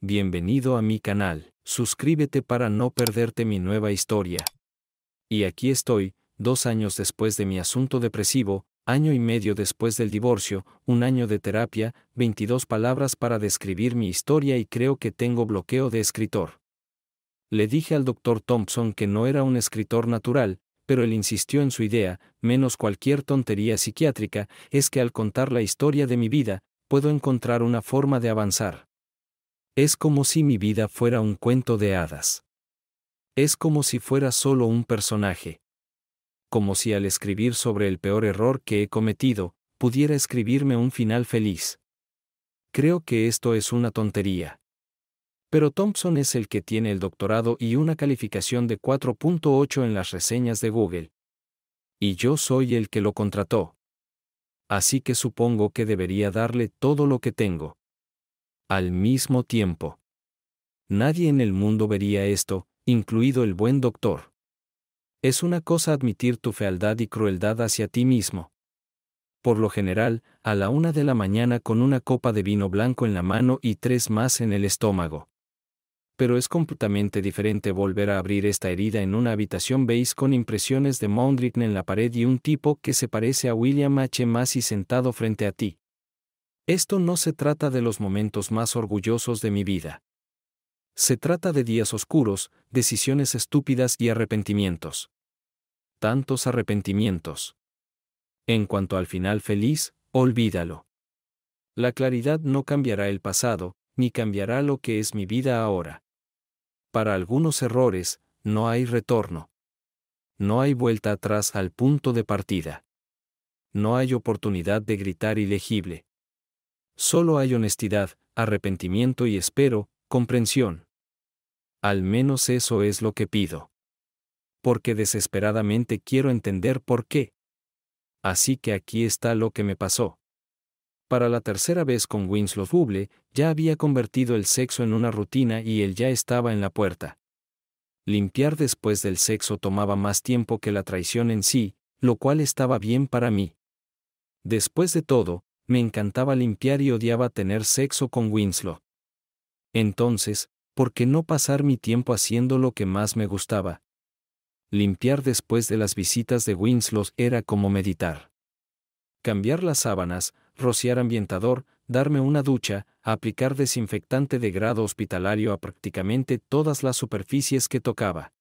Bienvenido a mi canal, suscríbete para no perderte mi nueva historia. Y aquí estoy, dos años después de mi asunto depresivo, año y medio después del divorcio, un año de terapia, 22 palabras para describir mi historia y creo que tengo bloqueo de escritor. Le dije al doctor Thompson que no era un escritor natural, pero él insistió en su idea, menos cualquier tontería psiquiátrica, es que al contar la historia de mi vida, puedo encontrar una forma de avanzar. Es como si mi vida fuera un cuento de hadas. Es como si fuera solo un personaje. Como si al escribir sobre el peor error que he cometido, pudiera escribirme un final feliz. Creo que esto es una tontería. Pero Thompson es el que tiene el doctorado y una calificación de 4.8 en las reseñas de Google. Y yo soy el que lo contrató. Así que supongo que debería darle todo lo que tengo al mismo tiempo. Nadie en el mundo vería esto, incluido el buen doctor. Es una cosa admitir tu fealdad y crueldad hacia ti mismo. Por lo general, a la una de la mañana con una copa de vino blanco en la mano y tres más en el estómago. Pero es completamente diferente volver a abrir esta herida en una habitación beige con impresiones de Mondrian en la pared y un tipo que se parece a William H. Massey sentado frente a ti. Esto no se trata de los momentos más orgullosos de mi vida. Se trata de días oscuros, decisiones estúpidas y arrepentimientos. Tantos arrepentimientos. En cuanto al final feliz, olvídalo. La claridad no cambiará el pasado, ni cambiará lo que es mi vida ahora. Para algunos errores, no hay retorno. No hay vuelta atrás al punto de partida. No hay oportunidad de gritar ilegible. Solo hay honestidad, arrepentimiento y espero, comprensión. Al menos eso es lo que pido. Porque desesperadamente quiero entender por qué. Así que aquí está lo que me pasó. Para la tercera vez con Winslow Buble, ya había convertido el sexo en una rutina y él ya estaba en la puerta. Limpiar después del sexo tomaba más tiempo que la traición en sí, lo cual estaba bien para mí. Después de todo, me encantaba limpiar y odiaba tener sexo con Winslow. Entonces, ¿por qué no pasar mi tiempo haciendo lo que más me gustaba? Limpiar después de las visitas de Winslow era como meditar. Cambiar las sábanas, rociar ambientador, darme una ducha, aplicar desinfectante de grado hospitalario a prácticamente todas las superficies que tocaba.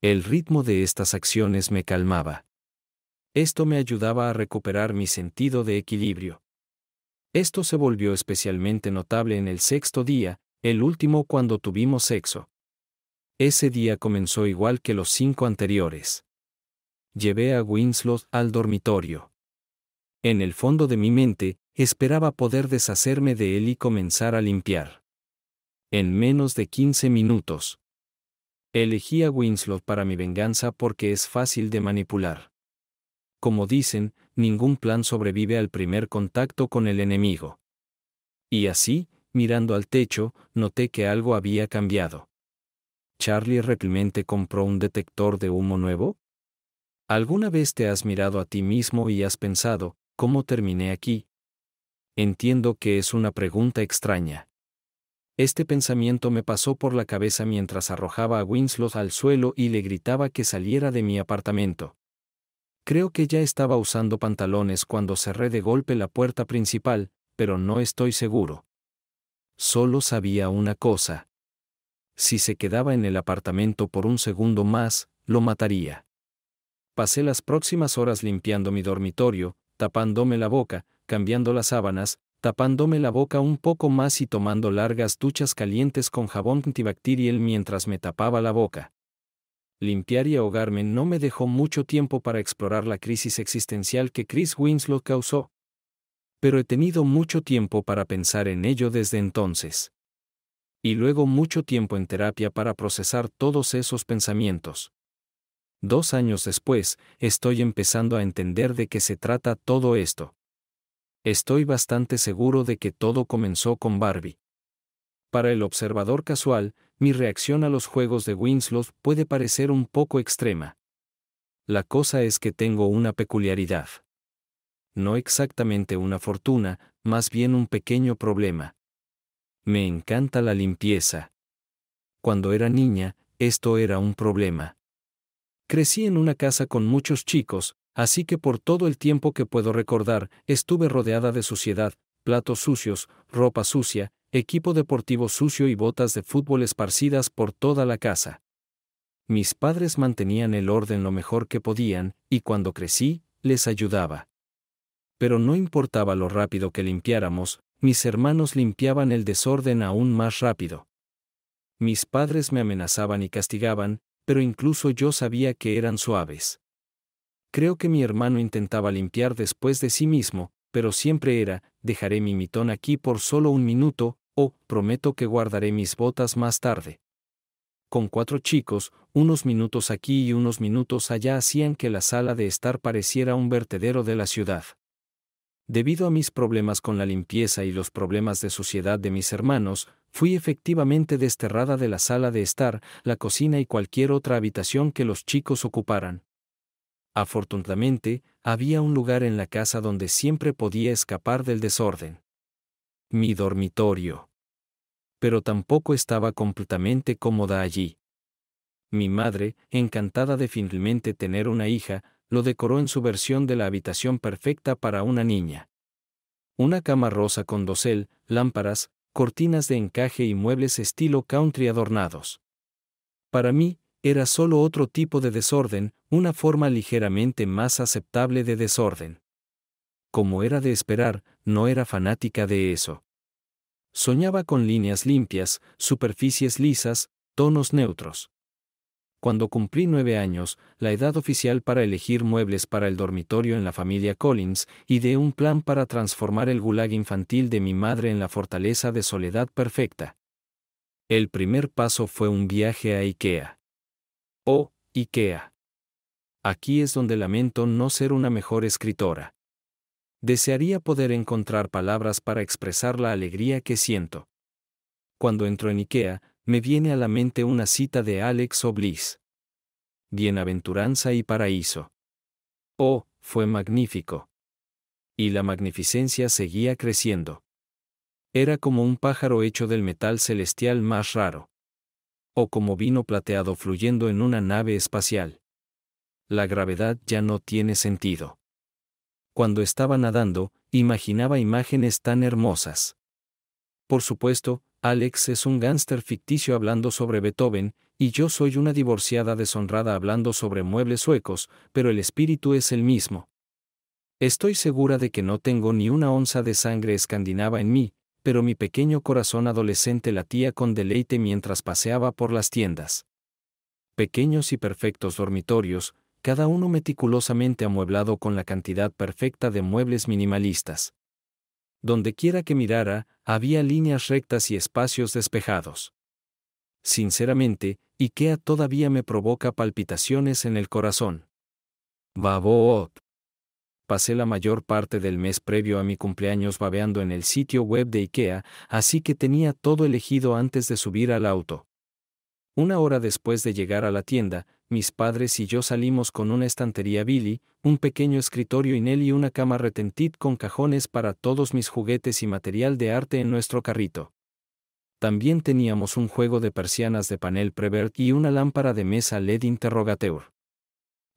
El ritmo de estas acciones me calmaba. Esto me ayudaba a recuperar mi sentido de equilibrio. Esto se volvió especialmente notable en el sexto día, el último cuando tuvimos sexo. Ese día comenzó igual que los cinco anteriores. Llevé a Winslow al dormitorio. En el fondo de mi mente, esperaba poder deshacerme de él y comenzar a limpiar. En menos de 15 minutos. Elegí a Winslow para mi venganza porque es fácil de manipular como dicen, ningún plan sobrevive al primer contacto con el enemigo. Y así, mirando al techo, noté que algo había cambiado. ¿Charlie replimente compró un detector de humo nuevo? ¿Alguna vez te has mirado a ti mismo y has pensado, ¿cómo terminé aquí? Entiendo que es una pregunta extraña. Este pensamiento me pasó por la cabeza mientras arrojaba a Winslow al suelo y le gritaba que saliera de mi apartamento. Creo que ya estaba usando pantalones cuando cerré de golpe la puerta principal, pero no estoy seguro. Solo sabía una cosa. Si se quedaba en el apartamento por un segundo más, lo mataría. Pasé las próximas horas limpiando mi dormitorio, tapándome la boca, cambiando las sábanas, tapándome la boca un poco más y tomando largas duchas calientes con jabón antibacterial mientras me tapaba la boca. Limpiar y ahogarme no me dejó mucho tiempo para explorar la crisis existencial que Chris Winslow causó. Pero he tenido mucho tiempo para pensar en ello desde entonces. Y luego mucho tiempo en terapia para procesar todos esos pensamientos. Dos años después, estoy empezando a entender de qué se trata todo esto. Estoy bastante seguro de que todo comenzó con Barbie. Para el observador casual, mi reacción a los juegos de Winslow puede parecer un poco extrema. La cosa es que tengo una peculiaridad. No exactamente una fortuna, más bien un pequeño problema. Me encanta la limpieza. Cuando era niña, esto era un problema. Crecí en una casa con muchos chicos, así que por todo el tiempo que puedo recordar, estuve rodeada de suciedad, platos sucios, ropa sucia, equipo deportivo sucio y botas de fútbol esparcidas por toda la casa. Mis padres mantenían el orden lo mejor que podían, y cuando crecí, les ayudaba. Pero no importaba lo rápido que limpiáramos, mis hermanos limpiaban el desorden aún más rápido. Mis padres me amenazaban y castigaban, pero incluso yo sabía que eran suaves. Creo que mi hermano intentaba limpiar después de sí mismo, pero siempre era, dejaré mi mitón aquí por solo un minuto, o, prometo que guardaré mis botas más tarde. Con cuatro chicos, unos minutos aquí y unos minutos allá hacían que la sala de estar pareciera un vertedero de la ciudad. Debido a mis problemas con la limpieza y los problemas de suciedad de mis hermanos, fui efectivamente desterrada de la sala de estar, la cocina y cualquier otra habitación que los chicos ocuparan. Afortunadamente, había un lugar en la casa donde siempre podía escapar del desorden. Mi dormitorio. Pero tampoco estaba completamente cómoda allí. Mi madre, encantada de finalmente tener una hija, lo decoró en su versión de la habitación perfecta para una niña. Una cama rosa con dosel, lámparas, cortinas de encaje y muebles estilo country adornados. Para mí, era solo otro tipo de desorden, una forma ligeramente más aceptable de desorden. Como era de esperar, no era fanática de eso. Soñaba con líneas limpias, superficies lisas, tonos neutros. Cuando cumplí nueve años, la edad oficial para elegir muebles para el dormitorio en la familia Collins, ideé un plan para transformar el gulag infantil de mi madre en la fortaleza de soledad perfecta. El primer paso fue un viaje a Ikea. Oh, Ikea. Aquí es donde lamento no ser una mejor escritora. Desearía poder encontrar palabras para expresar la alegría que siento. Cuando entro en Ikea, me viene a la mente una cita de Alex Oblis. Bienaventuranza y paraíso. Oh, fue magnífico. Y la magnificencia seguía creciendo. Era como un pájaro hecho del metal celestial más raro o como vino plateado fluyendo en una nave espacial. La gravedad ya no tiene sentido. Cuando estaba nadando, imaginaba imágenes tan hermosas. Por supuesto, Alex es un gángster ficticio hablando sobre Beethoven, y yo soy una divorciada deshonrada hablando sobre muebles suecos, pero el espíritu es el mismo. Estoy segura de que no tengo ni una onza de sangre escandinava en mí, pero mi pequeño corazón adolescente latía con deleite mientras paseaba por las tiendas. Pequeños y perfectos dormitorios, cada uno meticulosamente amueblado con la cantidad perfecta de muebles minimalistas. Dondequiera que mirara, había líneas rectas y espacios despejados. Sinceramente, IKEA todavía me provoca palpitaciones en el corazón. Baboot pasé la mayor parte del mes previo a mi cumpleaños babeando en el sitio web de IKEA, así que tenía todo elegido antes de subir al auto. Una hora después de llegar a la tienda, mis padres y yo salimos con una estantería Billy, un pequeño escritorio Inel y una cama retentit con cajones para todos mis juguetes y material de arte en nuestro carrito. También teníamos un juego de persianas de panel Prevert y una lámpara de mesa LED Interrogateur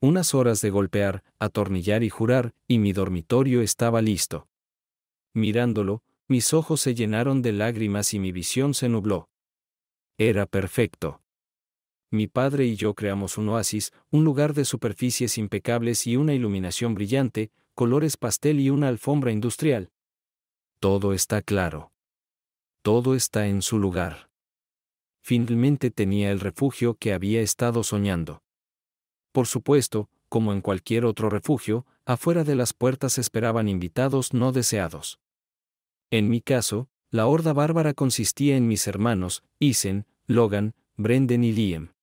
unas horas de golpear, atornillar y jurar, y mi dormitorio estaba listo. Mirándolo, mis ojos se llenaron de lágrimas y mi visión se nubló. Era perfecto. Mi padre y yo creamos un oasis, un lugar de superficies impecables y una iluminación brillante, colores pastel y una alfombra industrial. Todo está claro. Todo está en su lugar. Finalmente tenía el refugio que había estado soñando. Por supuesto, como en cualquier otro refugio, afuera de las puertas esperaban invitados no deseados. En mi caso, la horda bárbara consistía en mis hermanos, Isen, Logan, Brenden y Liam.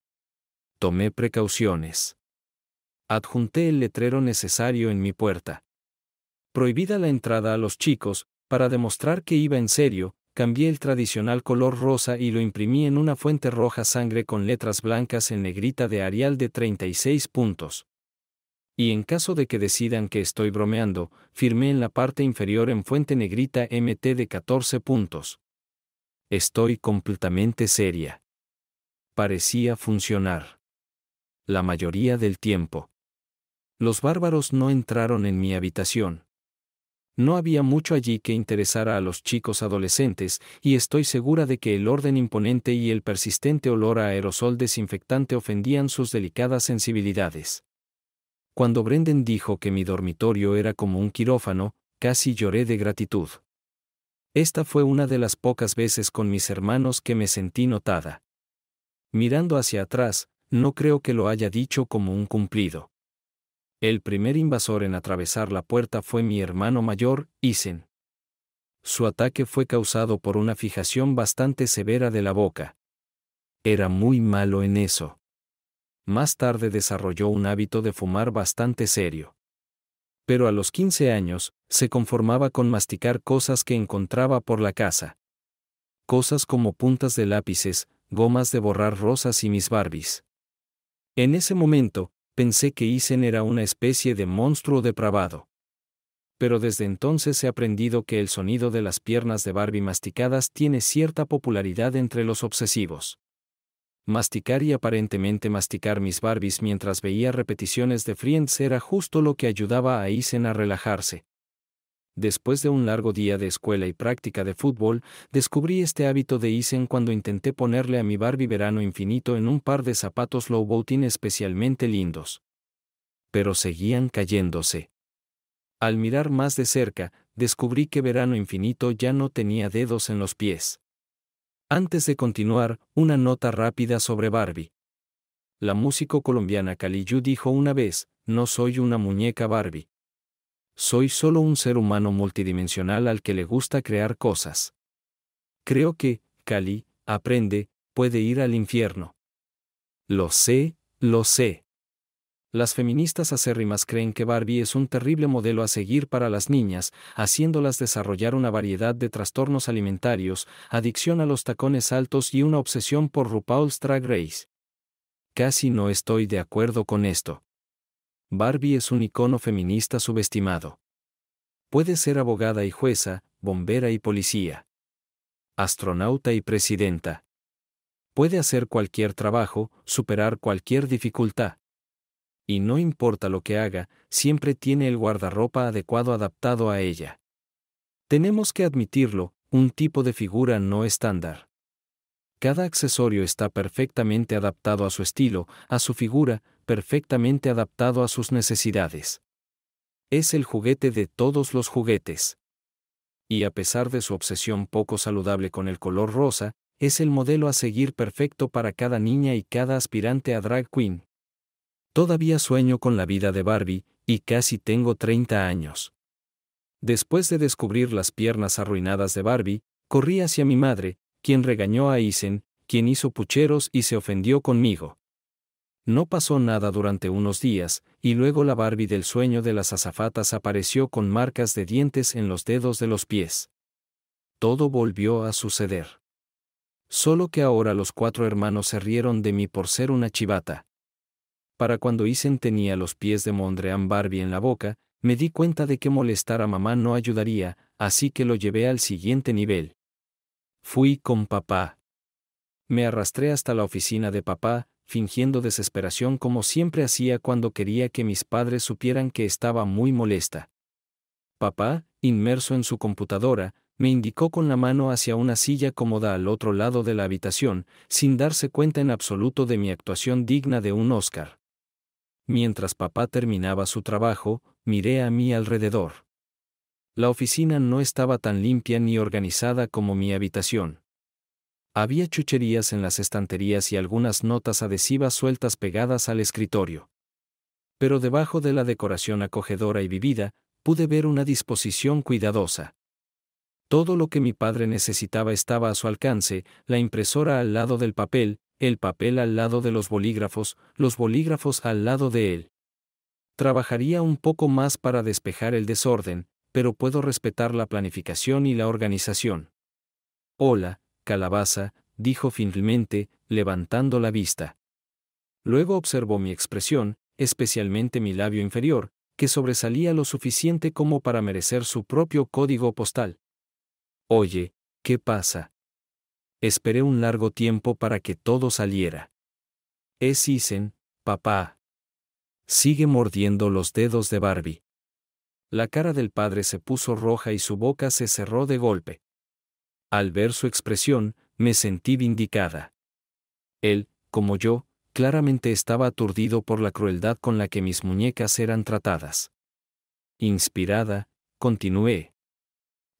Tomé precauciones. Adjunté el letrero necesario en mi puerta. Prohibida la entrada a los chicos, para demostrar que iba en serio, cambié el tradicional color rosa y lo imprimí en una fuente roja sangre con letras blancas en negrita de Arial de 36 puntos. Y en caso de que decidan que estoy bromeando, firmé en la parte inferior en fuente negrita MT de 14 puntos. Estoy completamente seria. Parecía funcionar. La mayoría del tiempo. Los bárbaros no entraron en mi habitación. No había mucho allí que interesara a los chicos adolescentes, y estoy segura de que el orden imponente y el persistente olor a aerosol desinfectante ofendían sus delicadas sensibilidades. Cuando Brenden dijo que mi dormitorio era como un quirófano, casi lloré de gratitud. Esta fue una de las pocas veces con mis hermanos que me sentí notada. Mirando hacia atrás, no creo que lo haya dicho como un cumplido. El primer invasor en atravesar la puerta fue mi hermano mayor, Isen. Su ataque fue causado por una fijación bastante severa de la boca. Era muy malo en eso. Más tarde desarrolló un hábito de fumar bastante serio. Pero a los 15 años, se conformaba con masticar cosas que encontraba por la casa. Cosas como puntas de lápices, gomas de borrar rosas y mis Barbies. En ese momento, pensé que Isen era una especie de monstruo depravado. Pero desde entonces he aprendido que el sonido de las piernas de Barbie masticadas tiene cierta popularidad entre los obsesivos. Masticar y aparentemente masticar mis Barbies mientras veía repeticiones de Friends era justo lo que ayudaba a Isen a relajarse, Después de un largo día de escuela y práctica de fútbol, descubrí este hábito de Isen cuando intenté ponerle a mi Barbie verano infinito en un par de zapatos low-boating especialmente lindos. Pero seguían cayéndose. Al mirar más de cerca, descubrí que verano infinito ya no tenía dedos en los pies. Antes de continuar, una nota rápida sobre Barbie. La músico colombiana Caliyú dijo una vez, no soy una muñeca Barbie. Soy solo un ser humano multidimensional al que le gusta crear cosas. Creo que, Cali, aprende, puede ir al infierno. Lo sé, lo sé. Las feministas acérrimas creen que Barbie es un terrible modelo a seguir para las niñas, haciéndolas desarrollar una variedad de trastornos alimentarios, adicción a los tacones altos y una obsesión por RuPaul's Drag Race. Casi no estoy de acuerdo con esto. Barbie es un icono feminista subestimado. Puede ser abogada y jueza, bombera y policía. Astronauta y presidenta. Puede hacer cualquier trabajo, superar cualquier dificultad. Y no importa lo que haga, siempre tiene el guardarropa adecuado adaptado a ella. Tenemos que admitirlo, un tipo de figura no estándar. Cada accesorio está perfectamente adaptado a su estilo, a su figura, perfectamente adaptado a sus necesidades. Es el juguete de todos los juguetes. Y a pesar de su obsesión poco saludable con el color rosa, es el modelo a seguir perfecto para cada niña y cada aspirante a drag queen. Todavía sueño con la vida de Barbie, y casi tengo 30 años. Después de descubrir las piernas arruinadas de Barbie, corrí hacia mi madre, quien regañó a Isen, quien hizo pucheros y se ofendió conmigo. No pasó nada durante unos días, y luego la Barbie del sueño de las azafatas apareció con marcas de dientes en los dedos de los pies. Todo volvió a suceder. Solo que ahora los cuatro hermanos se rieron de mí por ser una chivata. Para cuando Isen tenía los pies de Mondrian Barbie en la boca, me di cuenta de que molestar a mamá no ayudaría, así que lo llevé al siguiente nivel. Fui con papá. Me arrastré hasta la oficina de papá, fingiendo desesperación como siempre hacía cuando quería que mis padres supieran que estaba muy molesta. Papá, inmerso en su computadora, me indicó con la mano hacia una silla cómoda al otro lado de la habitación, sin darse cuenta en absoluto de mi actuación digna de un Oscar. Mientras papá terminaba su trabajo, miré a mi alrededor. La oficina no estaba tan limpia ni organizada como mi habitación. Había chucherías en las estanterías y algunas notas adhesivas sueltas pegadas al escritorio. Pero debajo de la decoración acogedora y vivida, pude ver una disposición cuidadosa. Todo lo que mi padre necesitaba estaba a su alcance, la impresora al lado del papel, el papel al lado de los bolígrafos, los bolígrafos al lado de él. Trabajaría un poco más para despejar el desorden, pero puedo respetar la planificación y la organización. Hola, calabaza, dijo finalmente, levantando la vista. Luego observó mi expresión, especialmente mi labio inferior, que sobresalía lo suficiente como para merecer su propio código postal. Oye, ¿qué pasa? Esperé un largo tiempo para que todo saliera. Es Isen, papá. Sigue mordiendo los dedos de Barbie. La cara del padre se puso roja y su boca se cerró de golpe. Al ver su expresión, me sentí vindicada. Él, como yo, claramente estaba aturdido por la crueldad con la que mis muñecas eran tratadas. Inspirada, continué.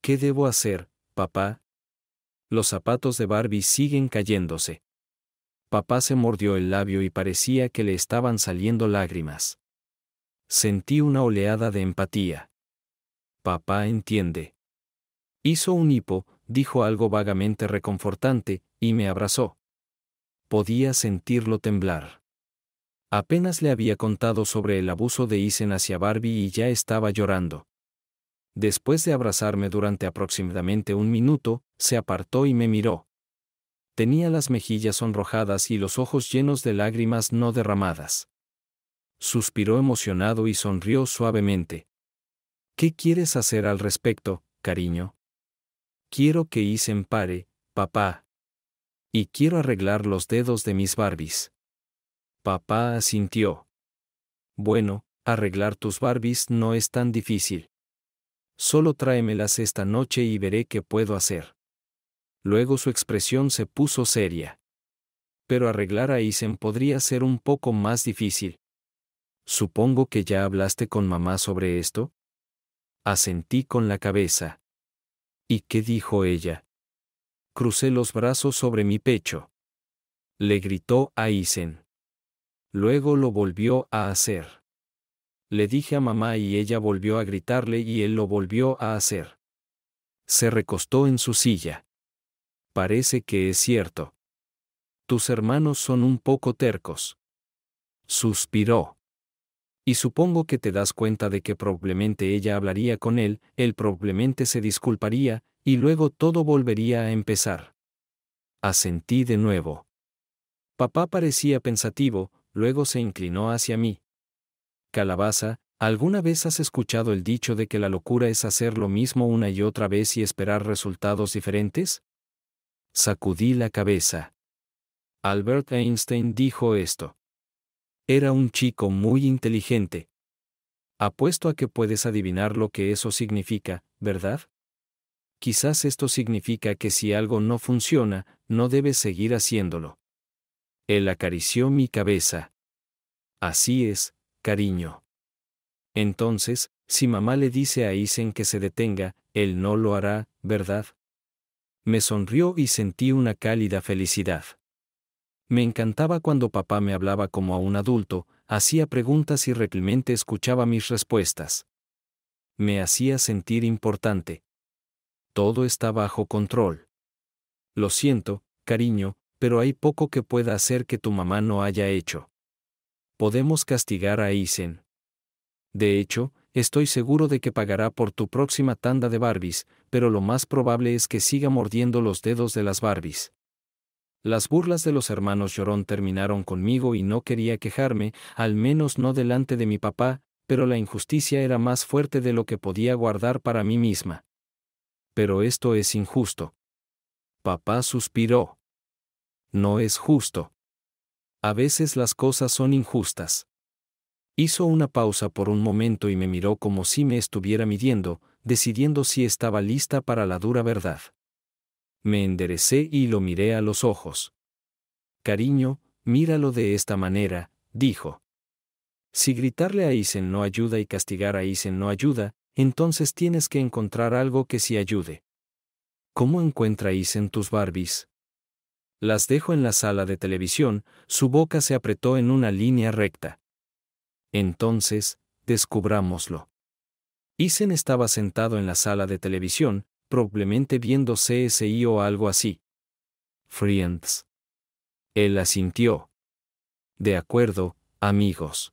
¿Qué debo hacer, papá? Los zapatos de Barbie siguen cayéndose. Papá se mordió el labio y parecía que le estaban saliendo lágrimas. Sentí una oleada de empatía. Papá entiende. Hizo un hipo, dijo algo vagamente reconfortante, y me abrazó. Podía sentirlo temblar. Apenas le había contado sobre el abuso de Isen hacia Barbie y ya estaba llorando. Después de abrazarme durante aproximadamente un minuto, se apartó y me miró. Tenía las mejillas sonrojadas y los ojos llenos de lágrimas no derramadas. Suspiró emocionado y sonrió suavemente. ¿Qué quieres hacer al respecto, cariño? Quiero que Isen pare, papá. Y quiero arreglar los dedos de mis Barbies. Papá asintió. Bueno, arreglar tus Barbies no es tan difícil. Solo tráemelas esta noche y veré qué puedo hacer. Luego su expresión se puso seria. Pero arreglar a Isen podría ser un poco más difícil. Supongo que ya hablaste con mamá sobre esto. Asentí con la cabeza. ¿Y qué dijo ella? Crucé los brazos sobre mi pecho. Le gritó a Isen. Luego lo volvió a hacer. Le dije a mamá y ella volvió a gritarle y él lo volvió a hacer. Se recostó en su silla. Parece que es cierto. Tus hermanos son un poco tercos. Suspiró y supongo que te das cuenta de que probablemente ella hablaría con él, él probablemente se disculparía, y luego todo volvería a empezar. Asentí de nuevo. Papá parecía pensativo, luego se inclinó hacia mí. Calabaza, ¿alguna vez has escuchado el dicho de que la locura es hacer lo mismo una y otra vez y esperar resultados diferentes? Sacudí la cabeza. Albert Einstein dijo esto. Era un chico muy inteligente. Apuesto a que puedes adivinar lo que eso significa, ¿verdad? Quizás esto significa que si algo no funciona, no debes seguir haciéndolo. Él acarició mi cabeza. Así es, cariño. Entonces, si mamá le dice a Isen que se detenga, él no lo hará, ¿verdad? Me sonrió y sentí una cálida felicidad. Me encantaba cuando papá me hablaba como a un adulto, hacía preguntas y replemente escuchaba mis respuestas. Me hacía sentir importante. Todo está bajo control. Lo siento, cariño, pero hay poco que pueda hacer que tu mamá no haya hecho. Podemos castigar a Isen. De hecho, estoy seguro de que pagará por tu próxima tanda de Barbies, pero lo más probable es que siga mordiendo los dedos de las Barbies. Las burlas de los hermanos Llorón terminaron conmigo y no quería quejarme, al menos no delante de mi papá, pero la injusticia era más fuerte de lo que podía guardar para mí misma. Pero esto es injusto. Papá suspiró. No es justo. A veces las cosas son injustas. Hizo una pausa por un momento y me miró como si me estuviera midiendo, decidiendo si estaba lista para la dura verdad. Me enderecé y lo miré a los ojos. Cariño, míralo de esta manera, dijo. Si gritarle a Isen no ayuda y castigar a Isen no ayuda, entonces tienes que encontrar algo que sí ayude. ¿Cómo encuentra Isen tus Barbies? Las dejo en la sala de televisión, su boca se apretó en una línea recta. Entonces, descubrámoslo. Isen estaba sentado en la sala de televisión, probablemente viendo CSI o algo así. Friends. Él asintió. De acuerdo, amigos.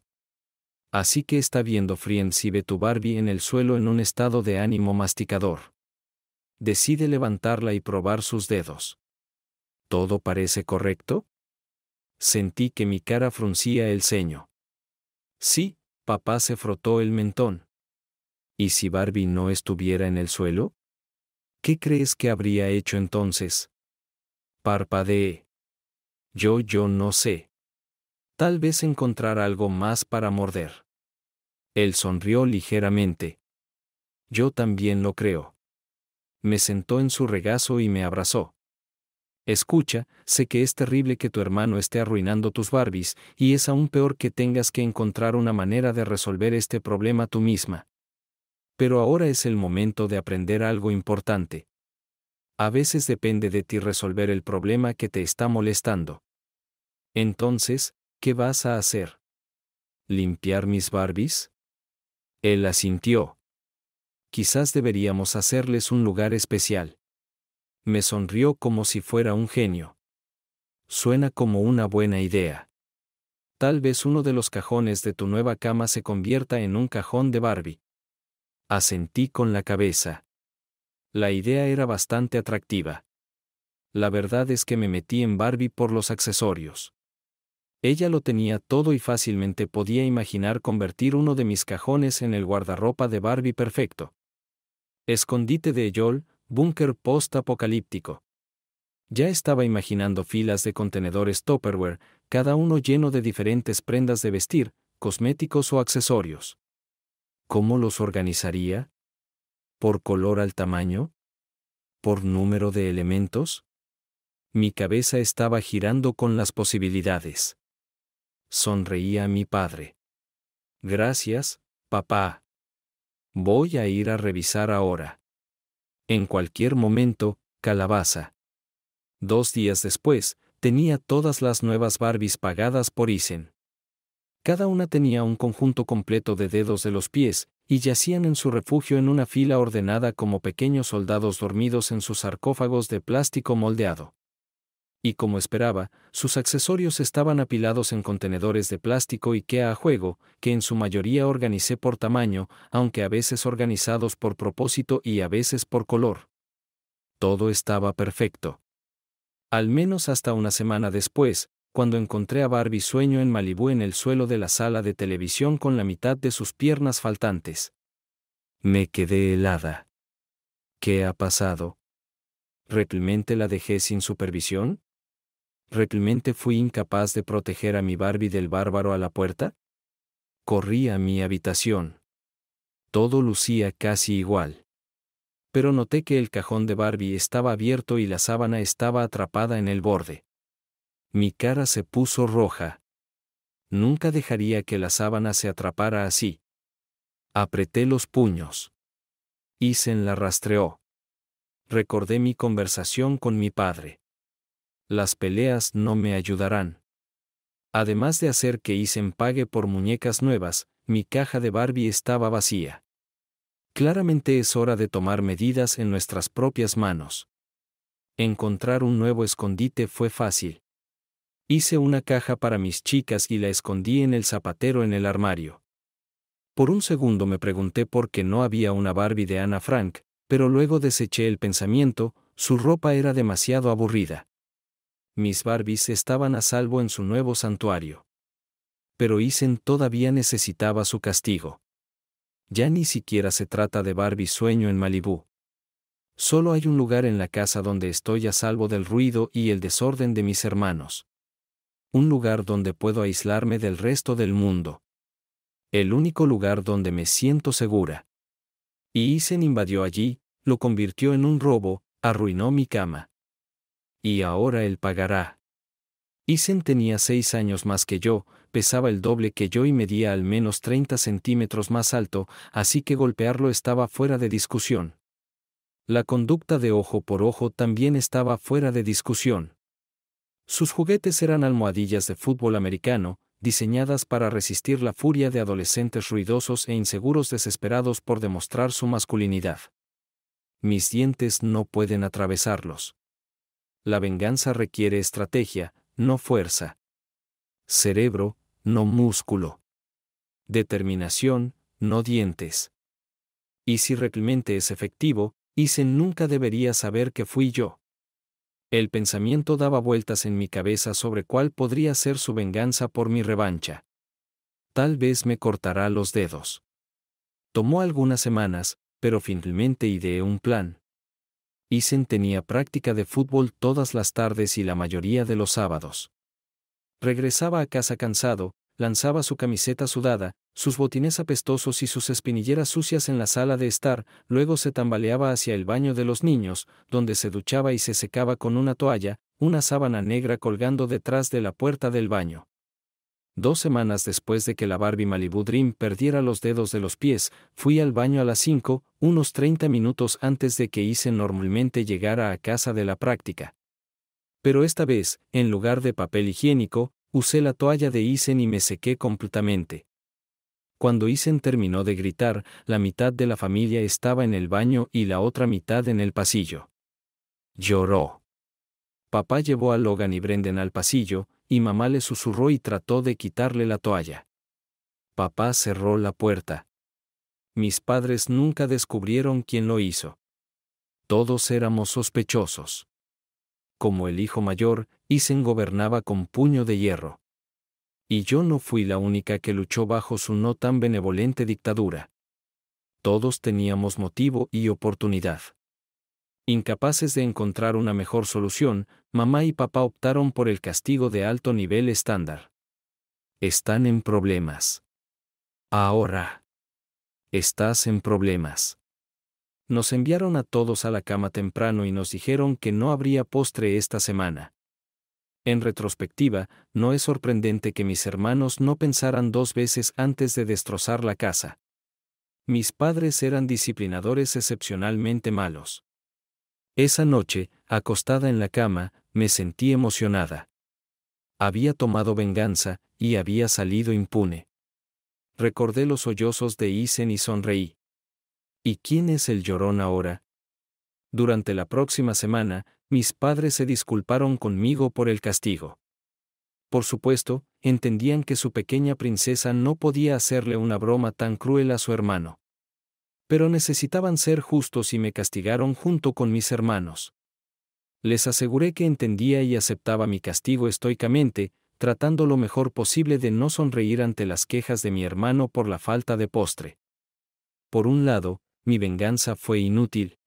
Así que está viendo Friends y ve tu Barbie en el suelo en un estado de ánimo masticador. Decide levantarla y probar sus dedos. ¿Todo parece correcto? Sentí que mi cara fruncía el ceño. Sí, papá se frotó el mentón. ¿Y si Barbie no estuviera en el suelo? ¿Qué crees que habría hecho entonces? Parpadeé. Yo, yo no sé. Tal vez encontrar algo más para morder. Él sonrió ligeramente. Yo también lo creo. Me sentó en su regazo y me abrazó. Escucha, sé que es terrible que tu hermano esté arruinando tus Barbies, y es aún peor que tengas que encontrar una manera de resolver este problema tú misma. Pero ahora es el momento de aprender algo importante. A veces depende de ti resolver el problema que te está molestando. Entonces, ¿qué vas a hacer? ¿Limpiar mis Barbies? Él asintió. Quizás deberíamos hacerles un lugar especial. Me sonrió como si fuera un genio. Suena como una buena idea. Tal vez uno de los cajones de tu nueva cama se convierta en un cajón de Barbie. Asentí con la cabeza. La idea era bastante atractiva. La verdad es que me metí en Barbie por los accesorios. Ella lo tenía todo y fácilmente podía imaginar convertir uno de mis cajones en el guardarropa de Barbie perfecto. Escondite de Yol, búnker post-apocalíptico. Ya estaba imaginando filas de contenedores Tupperware, cada uno lleno de diferentes prendas de vestir, cosméticos o accesorios. ¿Cómo los organizaría? ¿Por color al tamaño? ¿Por número de elementos? Mi cabeza estaba girando con las posibilidades. Sonreía mi padre. Gracias, papá. Voy a ir a revisar ahora. En cualquier momento, calabaza. Dos días después, tenía todas las nuevas Barbies pagadas por Isen. Cada una tenía un conjunto completo de dedos de los pies, y yacían en su refugio en una fila ordenada como pequeños soldados dormidos en sus sarcófagos de plástico moldeado. Y como esperaba, sus accesorios estaban apilados en contenedores de plástico IKEA a juego, que en su mayoría organicé por tamaño, aunque a veces organizados por propósito y a veces por color. Todo estaba perfecto. Al menos hasta una semana después, cuando encontré a Barbie sueño en Malibú en el suelo de la sala de televisión con la mitad de sus piernas faltantes. Me quedé helada. ¿Qué ha pasado? ¿Realmente la dejé sin supervisión? ¿Realmente fui incapaz de proteger a mi Barbie del bárbaro a la puerta? Corrí a mi habitación. Todo lucía casi igual. Pero noté que el cajón de Barbie estaba abierto y la sábana estaba atrapada en el borde. Mi cara se puso roja. Nunca dejaría que la sábana se atrapara así. Apreté los puños. Isen la rastreó. Recordé mi conversación con mi padre. Las peleas no me ayudarán. Además de hacer que Isen pague por muñecas nuevas, mi caja de Barbie estaba vacía. Claramente es hora de tomar medidas en nuestras propias manos. Encontrar un nuevo escondite fue fácil. Hice una caja para mis chicas y la escondí en el zapatero en el armario. Por un segundo me pregunté por qué no había una Barbie de Ana Frank, pero luego deseché el pensamiento, su ropa era demasiado aburrida. Mis Barbies estaban a salvo en su nuevo santuario. Pero Isen todavía necesitaba su castigo. Ya ni siquiera se trata de Barbie sueño en Malibú. Solo hay un lugar en la casa donde estoy a salvo del ruido y el desorden de mis hermanos un lugar donde puedo aislarme del resto del mundo. El único lugar donde me siento segura. Y Isen invadió allí, lo convirtió en un robo, arruinó mi cama. Y ahora él pagará. Isen tenía seis años más que yo, pesaba el doble que yo y medía al menos 30 centímetros más alto, así que golpearlo estaba fuera de discusión. La conducta de ojo por ojo también estaba fuera de discusión. Sus juguetes eran almohadillas de fútbol americano, diseñadas para resistir la furia de adolescentes ruidosos e inseguros desesperados por demostrar su masculinidad. Mis dientes no pueden atravesarlos. La venganza requiere estrategia, no fuerza. Cerebro, no músculo. Determinación, no dientes. Y si realmente es efectivo, Isen nunca debería saber que fui yo. El pensamiento daba vueltas en mi cabeza sobre cuál podría ser su venganza por mi revancha. Tal vez me cortará los dedos. Tomó algunas semanas, pero finalmente ideé un plan. Isen tenía práctica de fútbol todas las tardes y la mayoría de los sábados. Regresaba a casa cansado, lanzaba su camiseta sudada, sus botines apestosos y sus espinilleras sucias en la sala de estar, luego se tambaleaba hacia el baño de los niños, donde se duchaba y se secaba con una toalla, una sábana negra colgando detrás de la puerta del baño. Dos semanas después de que la Barbie Malibu Dream perdiera los dedos de los pies, fui al baño a las cinco, unos 30 minutos antes de que hice normalmente llegara a casa de la práctica. Pero esta vez, en lugar de papel higiénico, Usé la toalla de Isen y me sequé completamente. Cuando Isen terminó de gritar, la mitad de la familia estaba en el baño y la otra mitad en el pasillo. Lloró. Papá llevó a Logan y Brendan al pasillo, y mamá le susurró y trató de quitarle la toalla. Papá cerró la puerta. Mis padres nunca descubrieron quién lo hizo. Todos éramos sospechosos. Como el hijo mayor, Isen gobernaba con puño de hierro. Y yo no fui la única que luchó bajo su no tan benevolente dictadura. Todos teníamos motivo y oportunidad. Incapaces de encontrar una mejor solución, mamá y papá optaron por el castigo de alto nivel estándar. Están en problemas. Ahora. Estás en problemas. Nos enviaron a todos a la cama temprano y nos dijeron que no habría postre esta semana. En retrospectiva, no es sorprendente que mis hermanos no pensaran dos veces antes de destrozar la casa. Mis padres eran disciplinadores excepcionalmente malos. Esa noche, acostada en la cama, me sentí emocionada. Había tomado venganza, y había salido impune. Recordé los sollozos de Isen y sonreí. ¿Y quién es el llorón ahora? Durante la próxima semana, mis padres se disculparon conmigo por el castigo. Por supuesto, entendían que su pequeña princesa no podía hacerle una broma tan cruel a su hermano. Pero necesitaban ser justos y me castigaron junto con mis hermanos. Les aseguré que entendía y aceptaba mi castigo estoicamente, tratando lo mejor posible de no sonreír ante las quejas de mi hermano por la falta de postre. Por un lado, mi venganza fue inútil,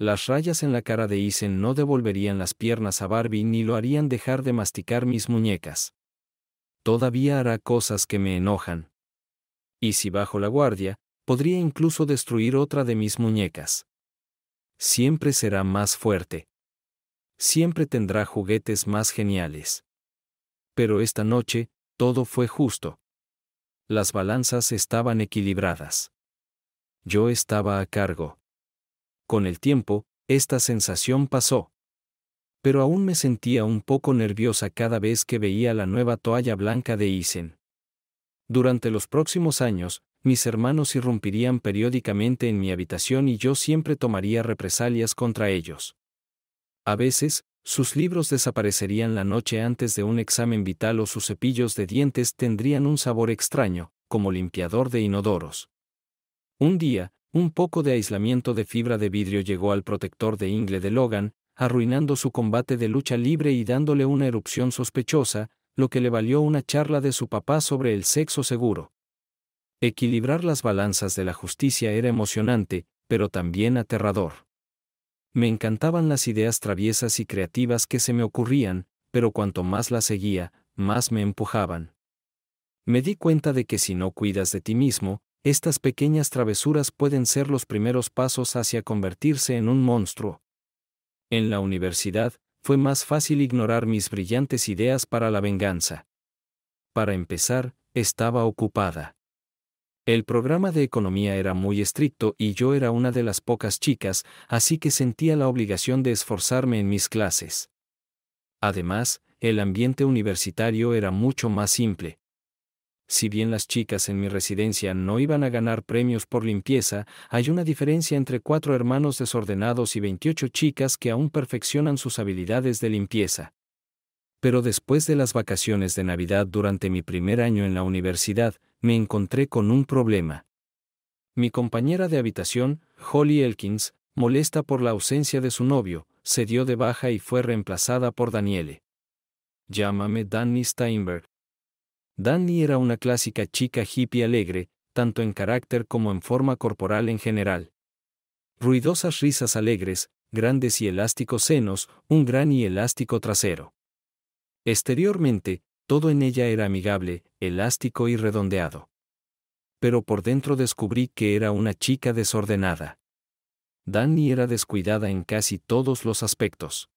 las rayas en la cara de Isen no devolverían las piernas a Barbie ni lo harían dejar de masticar mis muñecas. Todavía hará cosas que me enojan. Y si bajo la guardia, podría incluso destruir otra de mis muñecas. Siempre será más fuerte. Siempre tendrá juguetes más geniales. Pero esta noche, todo fue justo. Las balanzas estaban equilibradas. Yo estaba a cargo. Con el tiempo, esta sensación pasó. Pero aún me sentía un poco nerviosa cada vez que veía la nueva toalla blanca de Isen. Durante los próximos años, mis hermanos irrumpirían periódicamente en mi habitación y yo siempre tomaría represalias contra ellos. A veces, sus libros desaparecerían la noche antes de un examen vital o sus cepillos de dientes tendrían un sabor extraño, como limpiador de inodoros. Un día, un poco de aislamiento de fibra de vidrio llegó al protector de ingle de Logan, arruinando su combate de lucha libre y dándole una erupción sospechosa, lo que le valió una charla de su papá sobre el sexo seguro. Equilibrar las balanzas de la justicia era emocionante, pero también aterrador. Me encantaban las ideas traviesas y creativas que se me ocurrían, pero cuanto más las seguía, más me empujaban. Me di cuenta de que si no cuidas de ti mismo, estas pequeñas travesuras pueden ser los primeros pasos hacia convertirse en un monstruo. En la universidad, fue más fácil ignorar mis brillantes ideas para la venganza. Para empezar, estaba ocupada. El programa de economía era muy estricto y yo era una de las pocas chicas, así que sentía la obligación de esforzarme en mis clases. Además, el ambiente universitario era mucho más simple. Si bien las chicas en mi residencia no iban a ganar premios por limpieza, hay una diferencia entre cuatro hermanos desordenados y 28 chicas que aún perfeccionan sus habilidades de limpieza. Pero después de las vacaciones de Navidad durante mi primer año en la universidad, me encontré con un problema. Mi compañera de habitación, Holly Elkins, molesta por la ausencia de su novio, se dio de baja y fue reemplazada por Daniele. Llámame Danny Steinberg, Danny era una clásica chica hippie alegre, tanto en carácter como en forma corporal en general. Ruidosas risas alegres, grandes y elásticos senos, un gran y elástico trasero. Exteriormente, todo en ella era amigable, elástico y redondeado. Pero por dentro descubrí que era una chica desordenada. Danny era descuidada en casi todos los aspectos.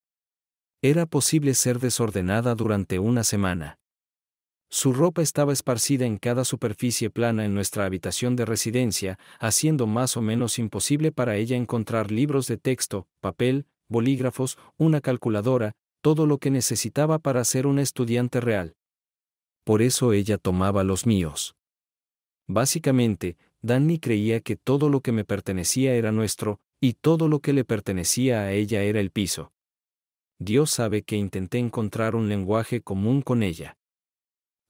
Era posible ser desordenada durante una semana. Su ropa estaba esparcida en cada superficie plana en nuestra habitación de residencia, haciendo más o menos imposible para ella encontrar libros de texto, papel, bolígrafos, una calculadora, todo lo que necesitaba para ser una estudiante real. Por eso ella tomaba los míos. Básicamente, Danny creía que todo lo que me pertenecía era nuestro, y todo lo que le pertenecía a ella era el piso. Dios sabe que intenté encontrar un lenguaje común con ella.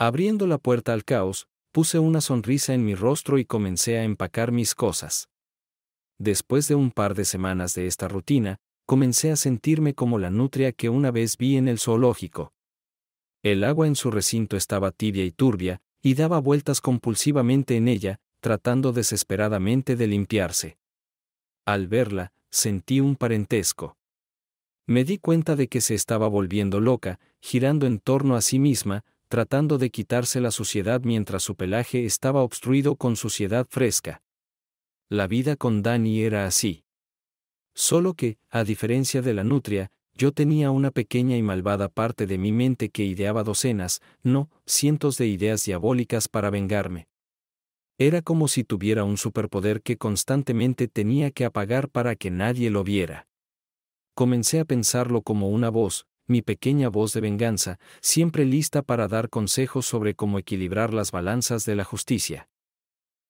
Abriendo la puerta al caos, puse una sonrisa en mi rostro y comencé a empacar mis cosas. Después de un par de semanas de esta rutina, comencé a sentirme como la nutria que una vez vi en el zoológico. El agua en su recinto estaba tibia y turbia, y daba vueltas compulsivamente en ella, tratando desesperadamente de limpiarse. Al verla, sentí un parentesco. Me di cuenta de que se estaba volviendo loca, girando en torno a sí misma, tratando de quitarse la suciedad mientras su pelaje estaba obstruido con suciedad fresca. La vida con Dani era así. Solo que, a diferencia de la nutria, yo tenía una pequeña y malvada parte de mi mente que ideaba docenas, no, cientos de ideas diabólicas para vengarme. Era como si tuviera un superpoder que constantemente tenía que apagar para que nadie lo viera. Comencé a pensarlo como una voz, mi pequeña voz de venganza, siempre lista para dar consejos sobre cómo equilibrar las balanzas de la justicia.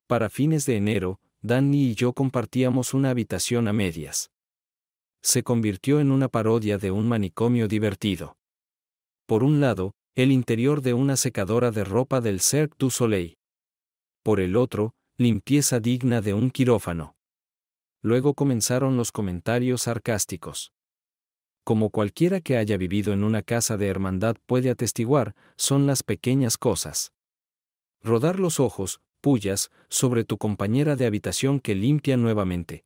Para fines de enero, Danny y yo compartíamos una habitación a medias. Se convirtió en una parodia de un manicomio divertido. Por un lado, el interior de una secadora de ropa del Cirque du Soleil. Por el otro, limpieza digna de un quirófano. Luego comenzaron los comentarios sarcásticos como cualquiera que haya vivido en una casa de hermandad puede atestiguar, son las pequeñas cosas. Rodar los ojos, pullas, sobre tu compañera de habitación que limpia nuevamente.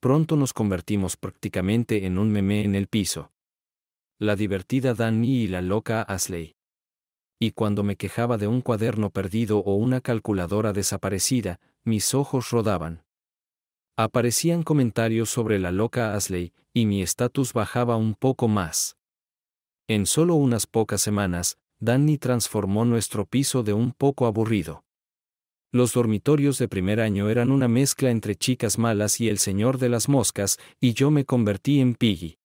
Pronto nos convertimos prácticamente en un meme en el piso. La divertida Dani y la loca Asley. Y cuando me quejaba de un cuaderno perdido o una calculadora desaparecida, mis ojos rodaban. Aparecían comentarios sobre la loca Ashley y mi estatus bajaba un poco más. En solo unas pocas semanas, Danny transformó nuestro piso de un poco aburrido. Los dormitorios de primer año eran una mezcla entre chicas malas y el señor de las moscas, y yo me convertí en Piggy.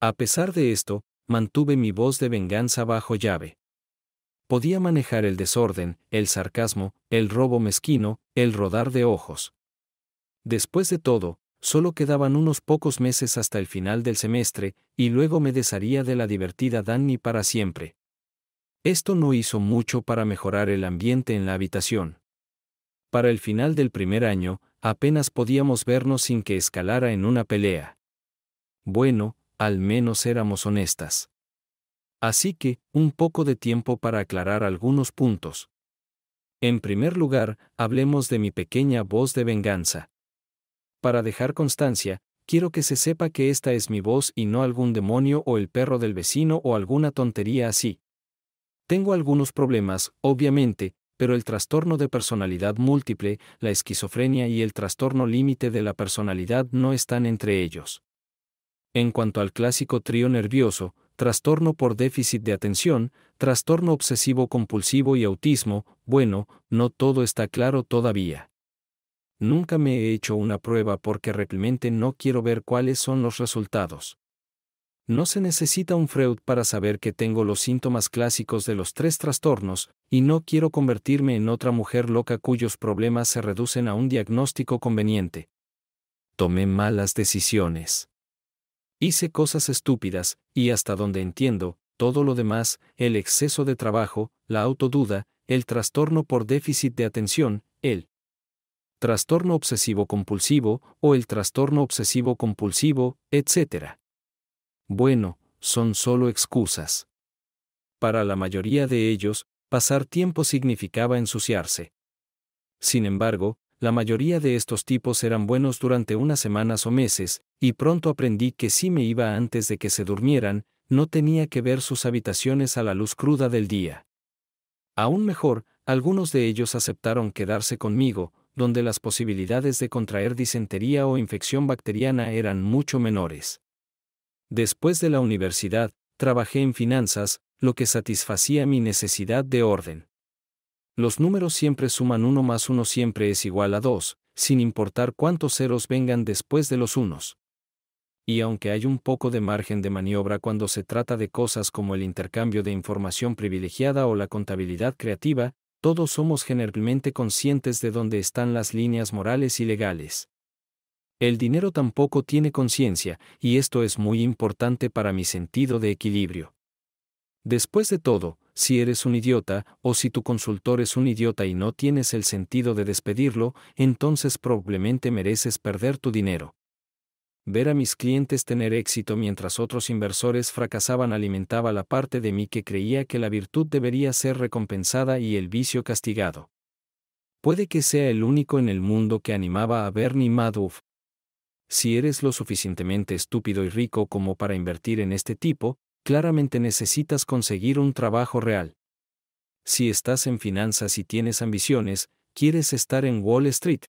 A pesar de esto, mantuve mi voz de venganza bajo llave. Podía manejar el desorden, el sarcasmo, el robo mezquino, el rodar de ojos. Después de todo, solo quedaban unos pocos meses hasta el final del semestre, y luego me desharía de la divertida Danny para siempre. Esto no hizo mucho para mejorar el ambiente en la habitación. Para el final del primer año, apenas podíamos vernos sin que escalara en una pelea. Bueno, al menos éramos honestas. Así que, un poco de tiempo para aclarar algunos puntos. En primer lugar, hablemos de mi pequeña voz de venganza. Para dejar constancia, quiero que se sepa que esta es mi voz y no algún demonio o el perro del vecino o alguna tontería así. Tengo algunos problemas, obviamente, pero el trastorno de personalidad múltiple, la esquizofrenia y el trastorno límite de la personalidad no están entre ellos. En cuanto al clásico trío nervioso, trastorno por déficit de atención, trastorno obsesivo compulsivo y autismo, bueno, no todo está claro todavía. Nunca me he hecho una prueba porque realmente no quiero ver cuáles son los resultados. No se necesita un Freud para saber que tengo los síntomas clásicos de los tres trastornos, y no quiero convertirme en otra mujer loca cuyos problemas se reducen a un diagnóstico conveniente. Tomé malas decisiones. Hice cosas estúpidas, y hasta donde entiendo, todo lo demás, el exceso de trabajo, la autoduda, el trastorno por déficit de atención, el trastorno obsesivo-compulsivo o el trastorno obsesivo-compulsivo, etc. Bueno, son solo excusas. Para la mayoría de ellos, pasar tiempo significaba ensuciarse. Sin embargo, la mayoría de estos tipos eran buenos durante unas semanas o meses, y pronto aprendí que si me iba antes de que se durmieran, no tenía que ver sus habitaciones a la luz cruda del día. Aún mejor, algunos de ellos aceptaron quedarse conmigo, donde las posibilidades de contraer disentería o infección bacteriana eran mucho menores. Después de la universidad, trabajé en finanzas, lo que satisfacía mi necesidad de orden. Los números siempre suman uno más uno siempre es igual a dos, sin importar cuántos ceros vengan después de los unos. Y aunque hay un poco de margen de maniobra cuando se trata de cosas como el intercambio de información privilegiada o la contabilidad creativa, todos somos generalmente conscientes de dónde están las líneas morales y legales. El dinero tampoco tiene conciencia, y esto es muy importante para mi sentido de equilibrio. Después de todo, si eres un idiota, o si tu consultor es un idiota y no tienes el sentido de despedirlo, entonces probablemente mereces perder tu dinero. Ver a mis clientes tener éxito mientras otros inversores fracasaban alimentaba la parte de mí que creía que la virtud debería ser recompensada y el vicio castigado. Puede que sea el único en el mundo que animaba a Bernie Madoff. Si eres lo suficientemente estúpido y rico como para invertir en este tipo, claramente necesitas conseguir un trabajo real. Si estás en finanzas y tienes ambiciones, quieres estar en Wall Street.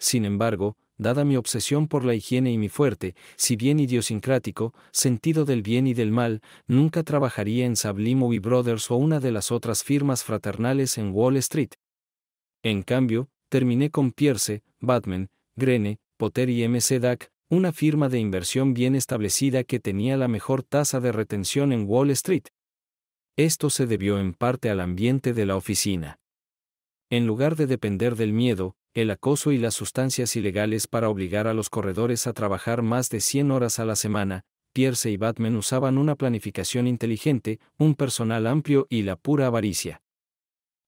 Sin embargo, dada mi obsesión por la higiene y mi fuerte, si bien idiosincrático, sentido del bien y del mal, nunca trabajaría en y Brothers o una de las otras firmas fraternales en Wall Street. En cambio, terminé con Pierce, Batman, Grene, Potter y MC Dac, una firma de inversión bien establecida que tenía la mejor tasa de retención en Wall Street. Esto se debió en parte al ambiente de la oficina. En lugar de depender del miedo, el acoso y las sustancias ilegales para obligar a los corredores a trabajar más de 100 horas a la semana, Pierce y Batman usaban una planificación inteligente, un personal amplio y la pura avaricia.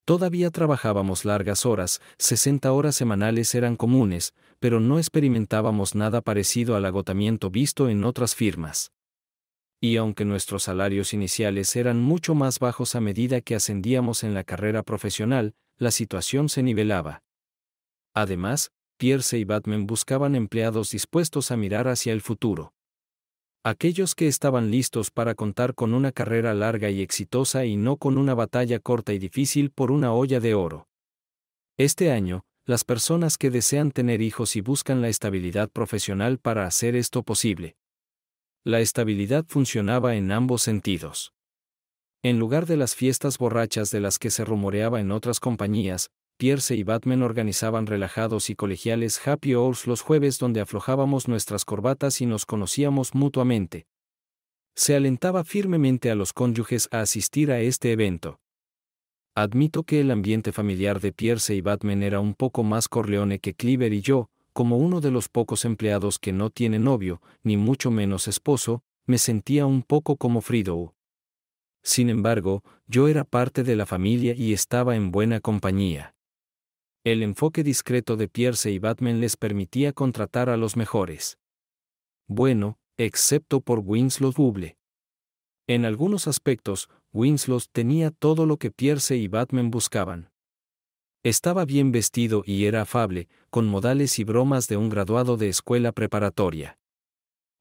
Todavía trabajábamos largas horas, 60 horas semanales eran comunes, pero no experimentábamos nada parecido al agotamiento visto en otras firmas. Y aunque nuestros salarios iniciales eran mucho más bajos a medida que ascendíamos en la carrera profesional, la situación se nivelaba. Además, Pierce y Batman buscaban empleados dispuestos a mirar hacia el futuro. Aquellos que estaban listos para contar con una carrera larga y exitosa y no con una batalla corta y difícil por una olla de oro. Este año, las personas que desean tener hijos y buscan la estabilidad profesional para hacer esto posible. La estabilidad funcionaba en ambos sentidos. En lugar de las fiestas borrachas de las que se rumoreaba en otras compañías, Pierce y Batman organizaban relajados y colegiales happy hours los jueves donde aflojábamos nuestras corbatas y nos conocíamos mutuamente. Se alentaba firmemente a los cónyuges a asistir a este evento. Admito que el ambiente familiar de Pierce y Batman era un poco más corleone que Cleaver y yo, como uno de los pocos empleados que no tiene novio, ni mucho menos esposo, me sentía un poco como Frido. Sin embargo, yo era parte de la familia y estaba en buena compañía. El enfoque discreto de Pierce y Batman les permitía contratar a los mejores. Bueno, excepto por Winslow Buble. En algunos aspectos, Winslow tenía todo lo que Pierce y Batman buscaban. Estaba bien vestido y era afable, con modales y bromas de un graduado de escuela preparatoria.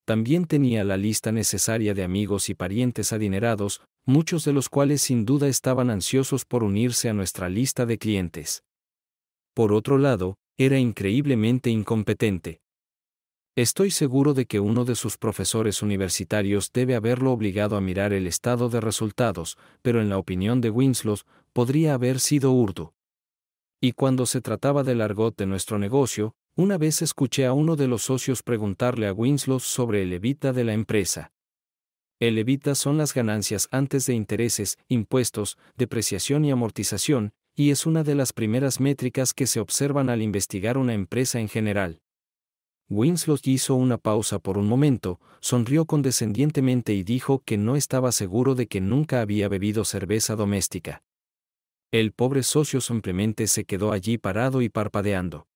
También tenía la lista necesaria de amigos y parientes adinerados, muchos de los cuales sin duda estaban ansiosos por unirse a nuestra lista de clientes por otro lado, era increíblemente incompetente. Estoy seguro de que uno de sus profesores universitarios debe haberlo obligado a mirar el estado de resultados, pero en la opinión de Winslow, podría haber sido urdo Y cuando se trataba del argot de nuestro negocio, una vez escuché a uno de los socios preguntarle a Winslow sobre el evita de la empresa. El evita son las ganancias antes de intereses, impuestos, depreciación y amortización, y es una de las primeras métricas que se observan al investigar una empresa en general. Winslow hizo una pausa por un momento, sonrió condescendientemente y dijo que no estaba seguro de que nunca había bebido cerveza doméstica. El pobre socio simplemente se quedó allí parado y parpadeando.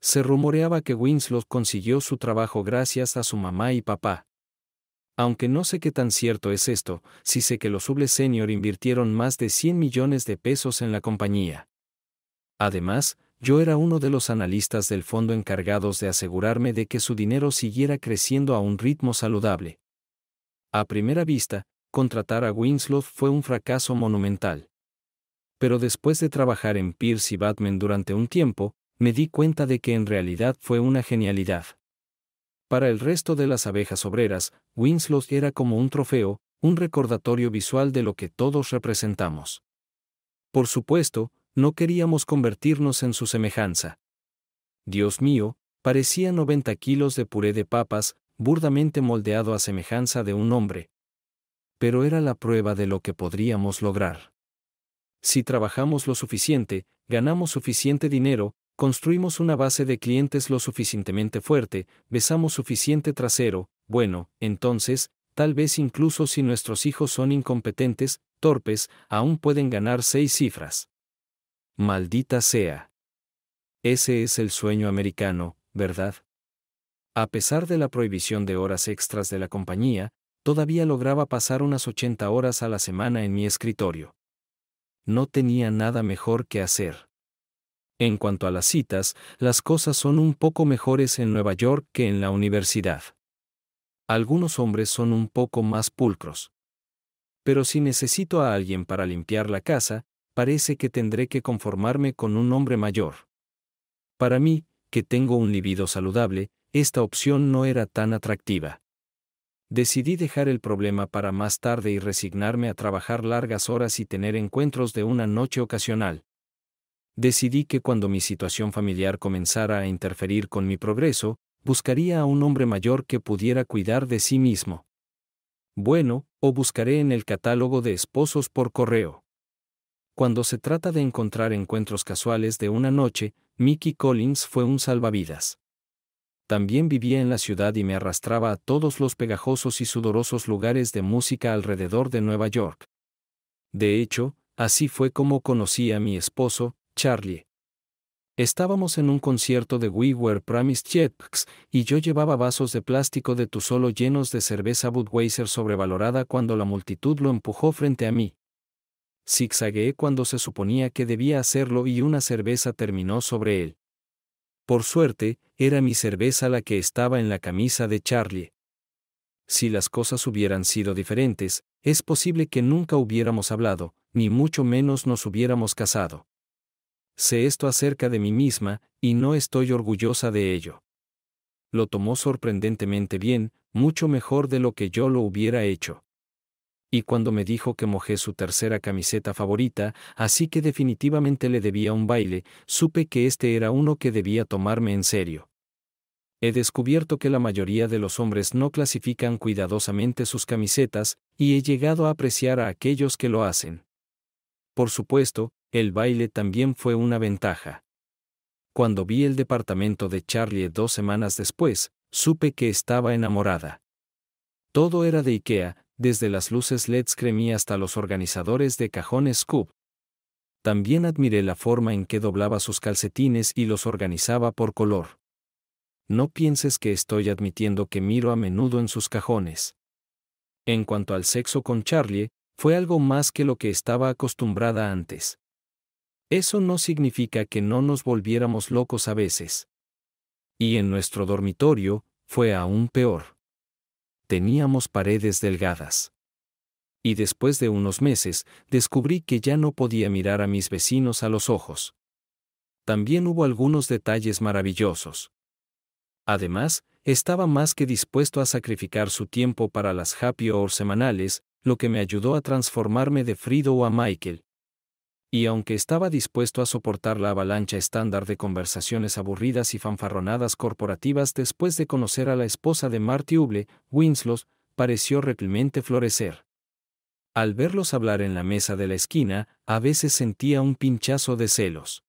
Se rumoreaba que Winslow consiguió su trabajo gracias a su mamá y papá. Aunque no sé qué tan cierto es esto, sí sé que los Uble Senior invirtieron más de 100 millones de pesos en la compañía. Además, yo era uno de los analistas del fondo encargados de asegurarme de que su dinero siguiera creciendo a un ritmo saludable. A primera vista, contratar a Winslow fue un fracaso monumental. Pero después de trabajar en Pierce y Batman durante un tiempo, me di cuenta de que en realidad fue una genialidad. Para el resto de las abejas obreras, Winslow era como un trofeo, un recordatorio visual de lo que todos representamos. Por supuesto, no queríamos convertirnos en su semejanza. Dios mío, parecía 90 kilos de puré de papas, burdamente moldeado a semejanza de un hombre. Pero era la prueba de lo que podríamos lograr. Si trabajamos lo suficiente, ganamos suficiente dinero, Construimos una base de clientes lo suficientemente fuerte, besamos suficiente trasero, bueno, entonces, tal vez incluso si nuestros hijos son incompetentes, torpes, aún pueden ganar seis cifras. Maldita sea. Ese es el sueño americano, ¿verdad? A pesar de la prohibición de horas extras de la compañía, todavía lograba pasar unas 80 horas a la semana en mi escritorio. No tenía nada mejor que hacer. En cuanto a las citas, las cosas son un poco mejores en Nueva York que en la universidad. Algunos hombres son un poco más pulcros. Pero si necesito a alguien para limpiar la casa, parece que tendré que conformarme con un hombre mayor. Para mí, que tengo un libido saludable, esta opción no era tan atractiva. Decidí dejar el problema para más tarde y resignarme a trabajar largas horas y tener encuentros de una noche ocasional decidí que cuando mi situación familiar comenzara a interferir con mi progreso, buscaría a un hombre mayor que pudiera cuidar de sí mismo. Bueno, o buscaré en el catálogo de esposos por correo. Cuando se trata de encontrar encuentros casuales de una noche, Mickey Collins fue un salvavidas. También vivía en la ciudad y me arrastraba a todos los pegajosos y sudorosos lugares de música alrededor de Nueva York. De hecho, así fue como conocí a mi esposo, Charlie. Estábamos en un concierto de We Were Promised y yo llevaba vasos de plástico de tu solo llenos de cerveza Budweiser sobrevalorada cuando la multitud lo empujó frente a mí. Zigzagueé cuando se suponía que debía hacerlo y una cerveza terminó sobre él. Por suerte, era mi cerveza la que estaba en la camisa de Charlie. Si las cosas hubieran sido diferentes, es posible que nunca hubiéramos hablado, ni mucho menos nos hubiéramos casado sé esto acerca de mí misma, y no estoy orgullosa de ello. Lo tomó sorprendentemente bien, mucho mejor de lo que yo lo hubiera hecho. Y cuando me dijo que mojé su tercera camiseta favorita, así que definitivamente le debía un baile, supe que este era uno que debía tomarme en serio. He descubierto que la mayoría de los hombres no clasifican cuidadosamente sus camisetas, y he llegado a apreciar a aquellos que lo hacen. Por supuesto, el baile también fue una ventaja. Cuando vi el departamento de Charlie dos semanas después, supe que estaba enamorada. Todo era de IKEA, desde las luces LEDs cremí hasta los organizadores de cajones Scoop. También admiré la forma en que doblaba sus calcetines y los organizaba por color. No pienses que estoy admitiendo que miro a menudo en sus cajones. En cuanto al sexo con Charlie, fue algo más que lo que estaba acostumbrada antes. Eso no significa que no nos volviéramos locos a veces. Y en nuestro dormitorio, fue aún peor. Teníamos paredes delgadas. Y después de unos meses, descubrí que ya no podía mirar a mis vecinos a los ojos. También hubo algunos detalles maravillosos. Además, estaba más que dispuesto a sacrificar su tiempo para las happy hours semanales, lo que me ayudó a transformarme de Frido a Michael, y aunque estaba dispuesto a soportar la avalancha estándar de conversaciones aburridas y fanfarronadas corporativas después de conocer a la esposa de Marty Huble, Winslow, pareció replemente florecer. Al verlos hablar en la mesa de la esquina, a veces sentía un pinchazo de celos.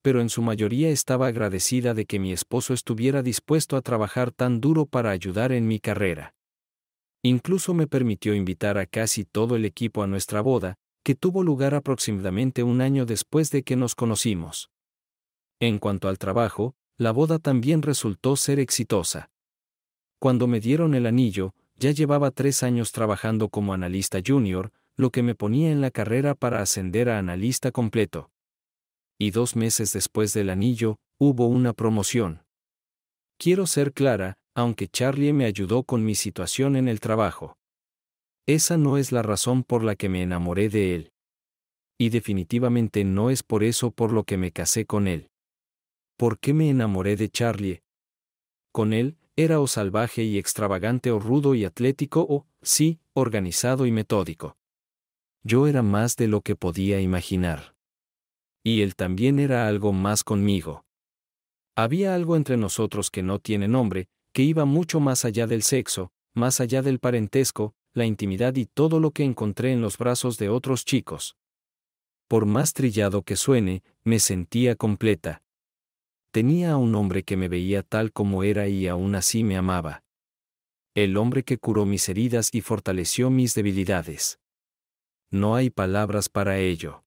Pero en su mayoría estaba agradecida de que mi esposo estuviera dispuesto a trabajar tan duro para ayudar en mi carrera. Incluso me permitió invitar a casi todo el equipo a nuestra boda, que tuvo lugar aproximadamente un año después de que nos conocimos. En cuanto al trabajo, la boda también resultó ser exitosa. Cuando me dieron el anillo, ya llevaba tres años trabajando como analista junior, lo que me ponía en la carrera para ascender a analista completo. Y dos meses después del anillo, hubo una promoción. Quiero ser clara, aunque Charlie me ayudó con mi situación en el trabajo. Esa no es la razón por la que me enamoré de él. Y definitivamente no es por eso por lo que me casé con él. ¿Por qué me enamoré de Charlie? Con él, era o salvaje y extravagante o rudo y atlético o, sí, organizado y metódico. Yo era más de lo que podía imaginar. Y él también era algo más conmigo. Había algo entre nosotros que no tiene nombre, que iba mucho más allá del sexo, más allá del parentesco, la intimidad y todo lo que encontré en los brazos de otros chicos. Por más trillado que suene, me sentía completa. Tenía a un hombre que me veía tal como era y aún así me amaba. El hombre que curó mis heridas y fortaleció mis debilidades. No hay palabras para ello.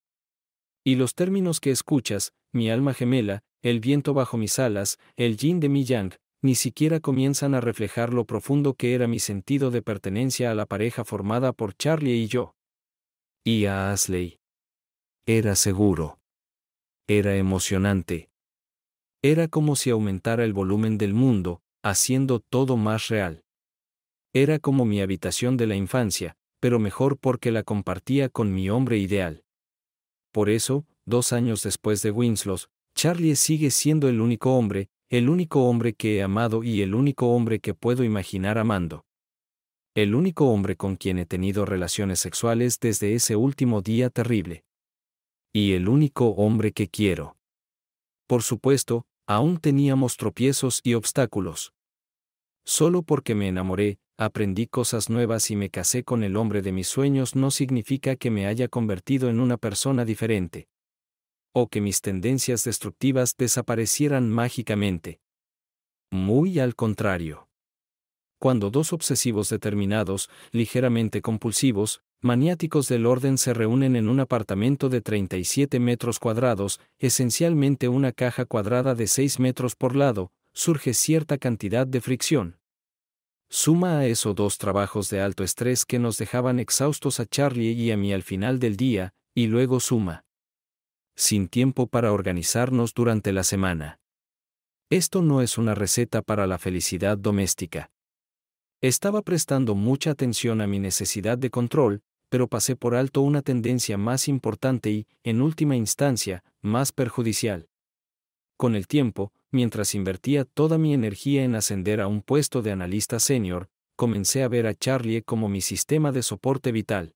Y los términos que escuchas, mi alma gemela, el viento bajo mis alas, el yin de mi yang, ni siquiera comienzan a reflejar lo profundo que era mi sentido de pertenencia a la pareja formada por Charlie y yo. Y a Ashley. Era seguro. Era emocionante. Era como si aumentara el volumen del mundo, haciendo todo más real. Era como mi habitación de la infancia, pero mejor porque la compartía con mi hombre ideal. Por eso, dos años después de Winslow, Charlie sigue siendo el único hombre, el único hombre que he amado y el único hombre que puedo imaginar amando. El único hombre con quien he tenido relaciones sexuales desde ese último día terrible. Y el único hombre que quiero. Por supuesto, aún teníamos tropiezos y obstáculos. Solo porque me enamoré, aprendí cosas nuevas y me casé con el hombre de mis sueños no significa que me haya convertido en una persona diferente o que mis tendencias destructivas desaparecieran mágicamente. Muy al contrario. Cuando dos obsesivos determinados, ligeramente compulsivos, maniáticos del orden se reúnen en un apartamento de 37 metros cuadrados, esencialmente una caja cuadrada de 6 metros por lado, surge cierta cantidad de fricción. Suma a eso dos trabajos de alto estrés que nos dejaban exhaustos a Charlie y a mí al final del día, y luego suma sin tiempo para organizarnos durante la semana. Esto no es una receta para la felicidad doméstica. Estaba prestando mucha atención a mi necesidad de control, pero pasé por alto una tendencia más importante y, en última instancia, más perjudicial. Con el tiempo, mientras invertía toda mi energía en ascender a un puesto de analista senior, comencé a ver a Charlie como mi sistema de soporte vital.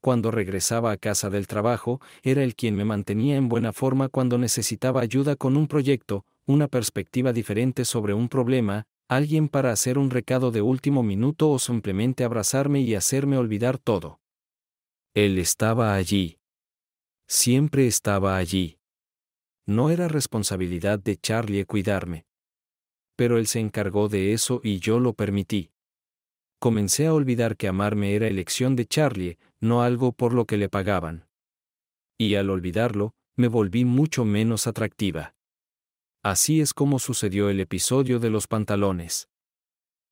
Cuando regresaba a casa del trabajo, era el quien me mantenía en buena forma cuando necesitaba ayuda con un proyecto, una perspectiva diferente sobre un problema, alguien para hacer un recado de último minuto o simplemente abrazarme y hacerme olvidar todo. Él estaba allí. Siempre estaba allí. No era responsabilidad de Charlie cuidarme. Pero él se encargó de eso y yo lo permití. Comencé a olvidar que amarme era elección de Charlie, no algo por lo que le pagaban. Y al olvidarlo, me volví mucho menos atractiva. Así es como sucedió el episodio de los pantalones.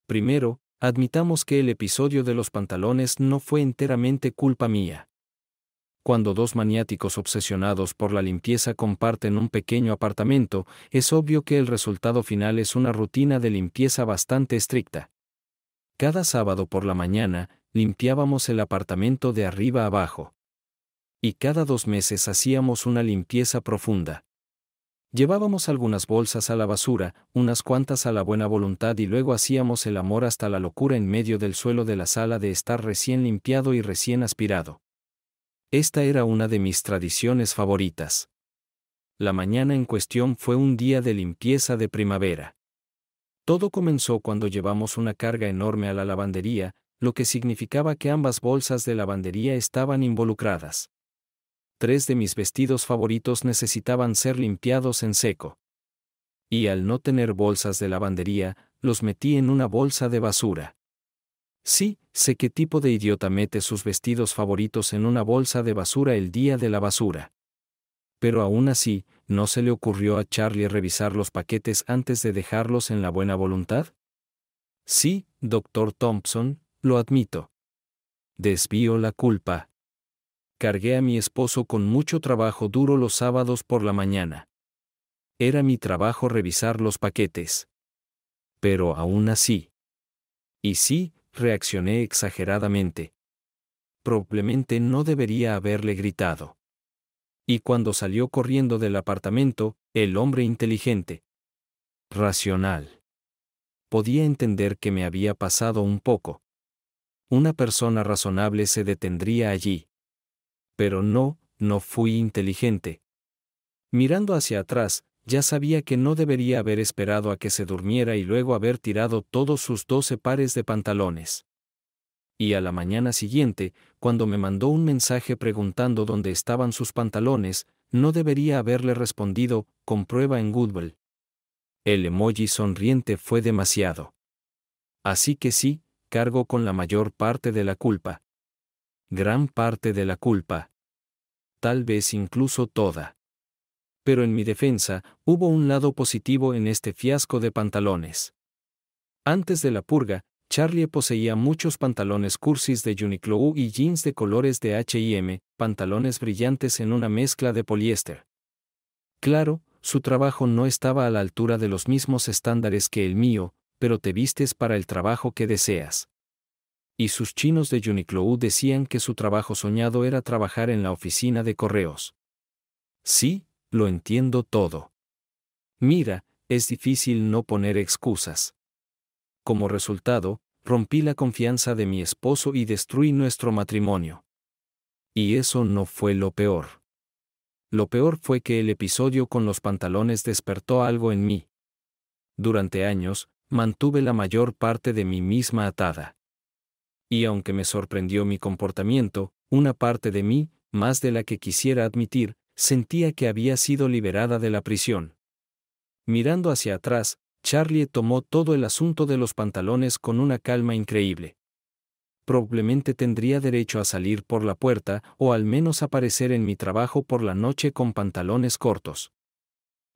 Primero, admitamos que el episodio de los pantalones no fue enteramente culpa mía. Cuando dos maniáticos obsesionados por la limpieza comparten un pequeño apartamento, es obvio que el resultado final es una rutina de limpieza bastante estricta. Cada sábado por la mañana, limpiábamos el apartamento de arriba abajo. Y cada dos meses hacíamos una limpieza profunda. Llevábamos algunas bolsas a la basura, unas cuantas a la buena voluntad y luego hacíamos el amor hasta la locura en medio del suelo de la sala de estar recién limpiado y recién aspirado. Esta era una de mis tradiciones favoritas. La mañana en cuestión fue un día de limpieza de primavera. Todo comenzó cuando llevamos una carga enorme a la lavandería, lo que significaba que ambas bolsas de lavandería estaban involucradas. Tres de mis vestidos favoritos necesitaban ser limpiados en seco. Y al no tener bolsas de lavandería, los metí en una bolsa de basura. Sí, sé qué tipo de idiota mete sus vestidos favoritos en una bolsa de basura el día de la basura. Pero aún así, ¿no se le ocurrió a Charlie revisar los paquetes antes de dejarlos en la buena voluntad? Sí, doctor Thompson, lo admito. Desvío la culpa. Cargué a mi esposo con mucho trabajo duro los sábados por la mañana. Era mi trabajo revisar los paquetes. Pero aún así. Y sí, reaccioné exageradamente. Probablemente no debería haberle gritado. Y cuando salió corriendo del apartamento, el hombre inteligente, racional, podía entender que me había pasado un poco. Una persona razonable se detendría allí. Pero no, no fui inteligente. Mirando hacia atrás, ya sabía que no debería haber esperado a que se durmiera y luego haber tirado todos sus doce pares de pantalones. Y a la mañana siguiente, cuando me mandó un mensaje preguntando dónde estaban sus pantalones, no debería haberle respondido, comprueba en Goodwill. El emoji sonriente fue demasiado. Así que sí, cargo con la mayor parte de la culpa. Gran parte de la culpa. Tal vez incluso toda. Pero en mi defensa, hubo un lado positivo en este fiasco de pantalones. Antes de la purga, Charlie poseía muchos pantalones cursis de Uniqlo y jeans de colores de H&M, pantalones brillantes en una mezcla de poliéster. Claro, su trabajo no estaba a la altura de los mismos estándares que el mío, pero te vistes para el trabajo que deseas. Y sus chinos de Uniqlo decían que su trabajo soñado era trabajar en la oficina de correos. Sí, lo entiendo todo. Mira, es difícil no poner excusas. Como resultado, rompí la confianza de mi esposo y destruí nuestro matrimonio. Y eso no fue lo peor. Lo peor fue que el episodio con los pantalones despertó algo en mí. Durante años, mantuve la mayor parte de mí misma atada. Y aunque me sorprendió mi comportamiento, una parte de mí, más de la que quisiera admitir, sentía que había sido liberada de la prisión. Mirando hacia atrás, Charlie tomó todo el asunto de los pantalones con una calma increíble. Probablemente tendría derecho a salir por la puerta o al menos aparecer en mi trabajo por la noche con pantalones cortos.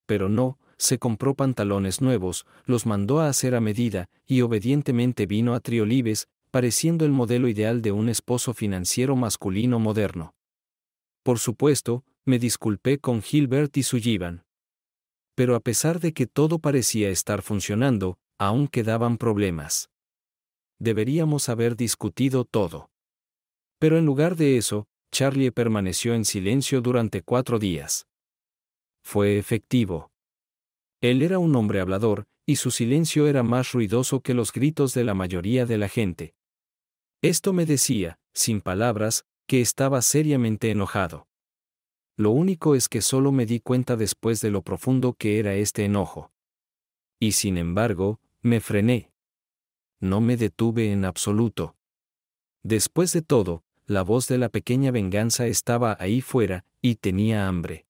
Pero no, se compró pantalones nuevos, los mandó a hacer a medida, y obedientemente vino a Triolives, pareciendo el modelo ideal de un esposo financiero masculino moderno. Por supuesto, me disculpé con Gilbert y Sullivan. Pero a pesar de que todo parecía estar funcionando, aún quedaban problemas. Deberíamos haber discutido todo. Pero en lugar de eso, Charlie permaneció en silencio durante cuatro días. Fue efectivo. Él era un hombre hablador, y su silencio era más ruidoso que los gritos de la mayoría de la gente. Esto me decía, sin palabras, que estaba seriamente enojado. Lo único es que solo me di cuenta después de lo profundo que era este enojo. Y sin embargo, me frené. No me detuve en absoluto. Después de todo, la voz de la pequeña venganza estaba ahí fuera, y tenía hambre.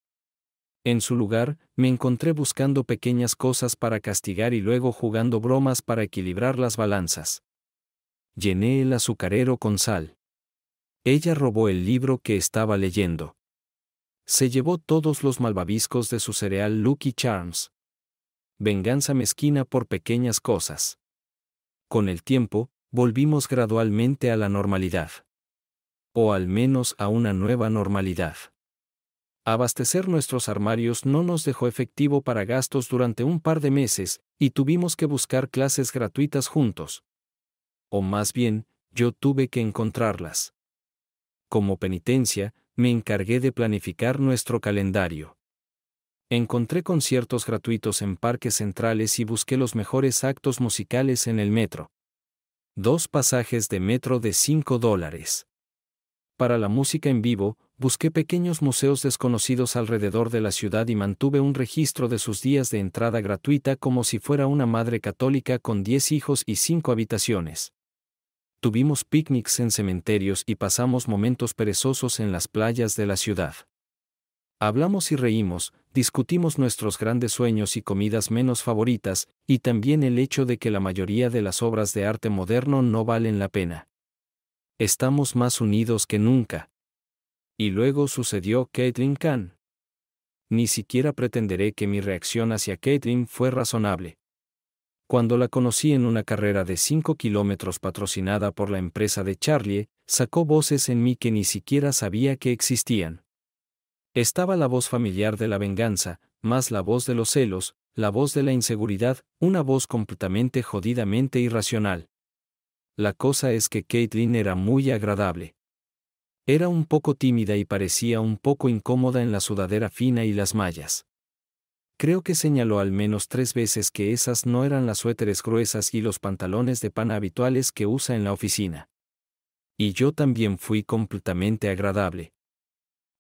En su lugar, me encontré buscando pequeñas cosas para castigar y luego jugando bromas para equilibrar las balanzas. Llené el azucarero con sal. Ella robó el libro que estaba leyendo. Se llevó todos los malvaviscos de su cereal Lucky Charms. Venganza mezquina por pequeñas cosas. Con el tiempo, volvimos gradualmente a la normalidad. O al menos a una nueva normalidad abastecer nuestros armarios no nos dejó efectivo para gastos durante un par de meses, y tuvimos que buscar clases gratuitas juntos. O más bien, yo tuve que encontrarlas. Como penitencia, me encargué de planificar nuestro calendario. Encontré conciertos gratuitos en parques centrales y busqué los mejores actos musicales en el metro. Dos pasajes de metro de 5 dólares. Para la música en vivo, busqué pequeños museos desconocidos alrededor de la ciudad y mantuve un registro de sus días de entrada gratuita como si fuera una madre católica con diez hijos y cinco habitaciones. Tuvimos picnics en cementerios y pasamos momentos perezosos en las playas de la ciudad. Hablamos y reímos, discutimos nuestros grandes sueños y comidas menos favoritas, y también el hecho de que la mayoría de las obras de arte moderno no valen la pena. Estamos más unidos que nunca. Y luego sucedió Caitlyn Khan. Ni siquiera pretenderé que mi reacción hacia Caitlin fue razonable. Cuando la conocí en una carrera de 5 kilómetros patrocinada por la empresa de Charlie, sacó voces en mí que ni siquiera sabía que existían. Estaba la voz familiar de la venganza, más la voz de los celos, la voz de la inseguridad, una voz completamente jodidamente irracional. La cosa es que Caitlin era muy agradable. Era un poco tímida y parecía un poco incómoda en la sudadera fina y las mallas. Creo que señaló al menos tres veces que esas no eran las suéteres gruesas y los pantalones de pana habituales que usa en la oficina. Y yo también fui completamente agradable.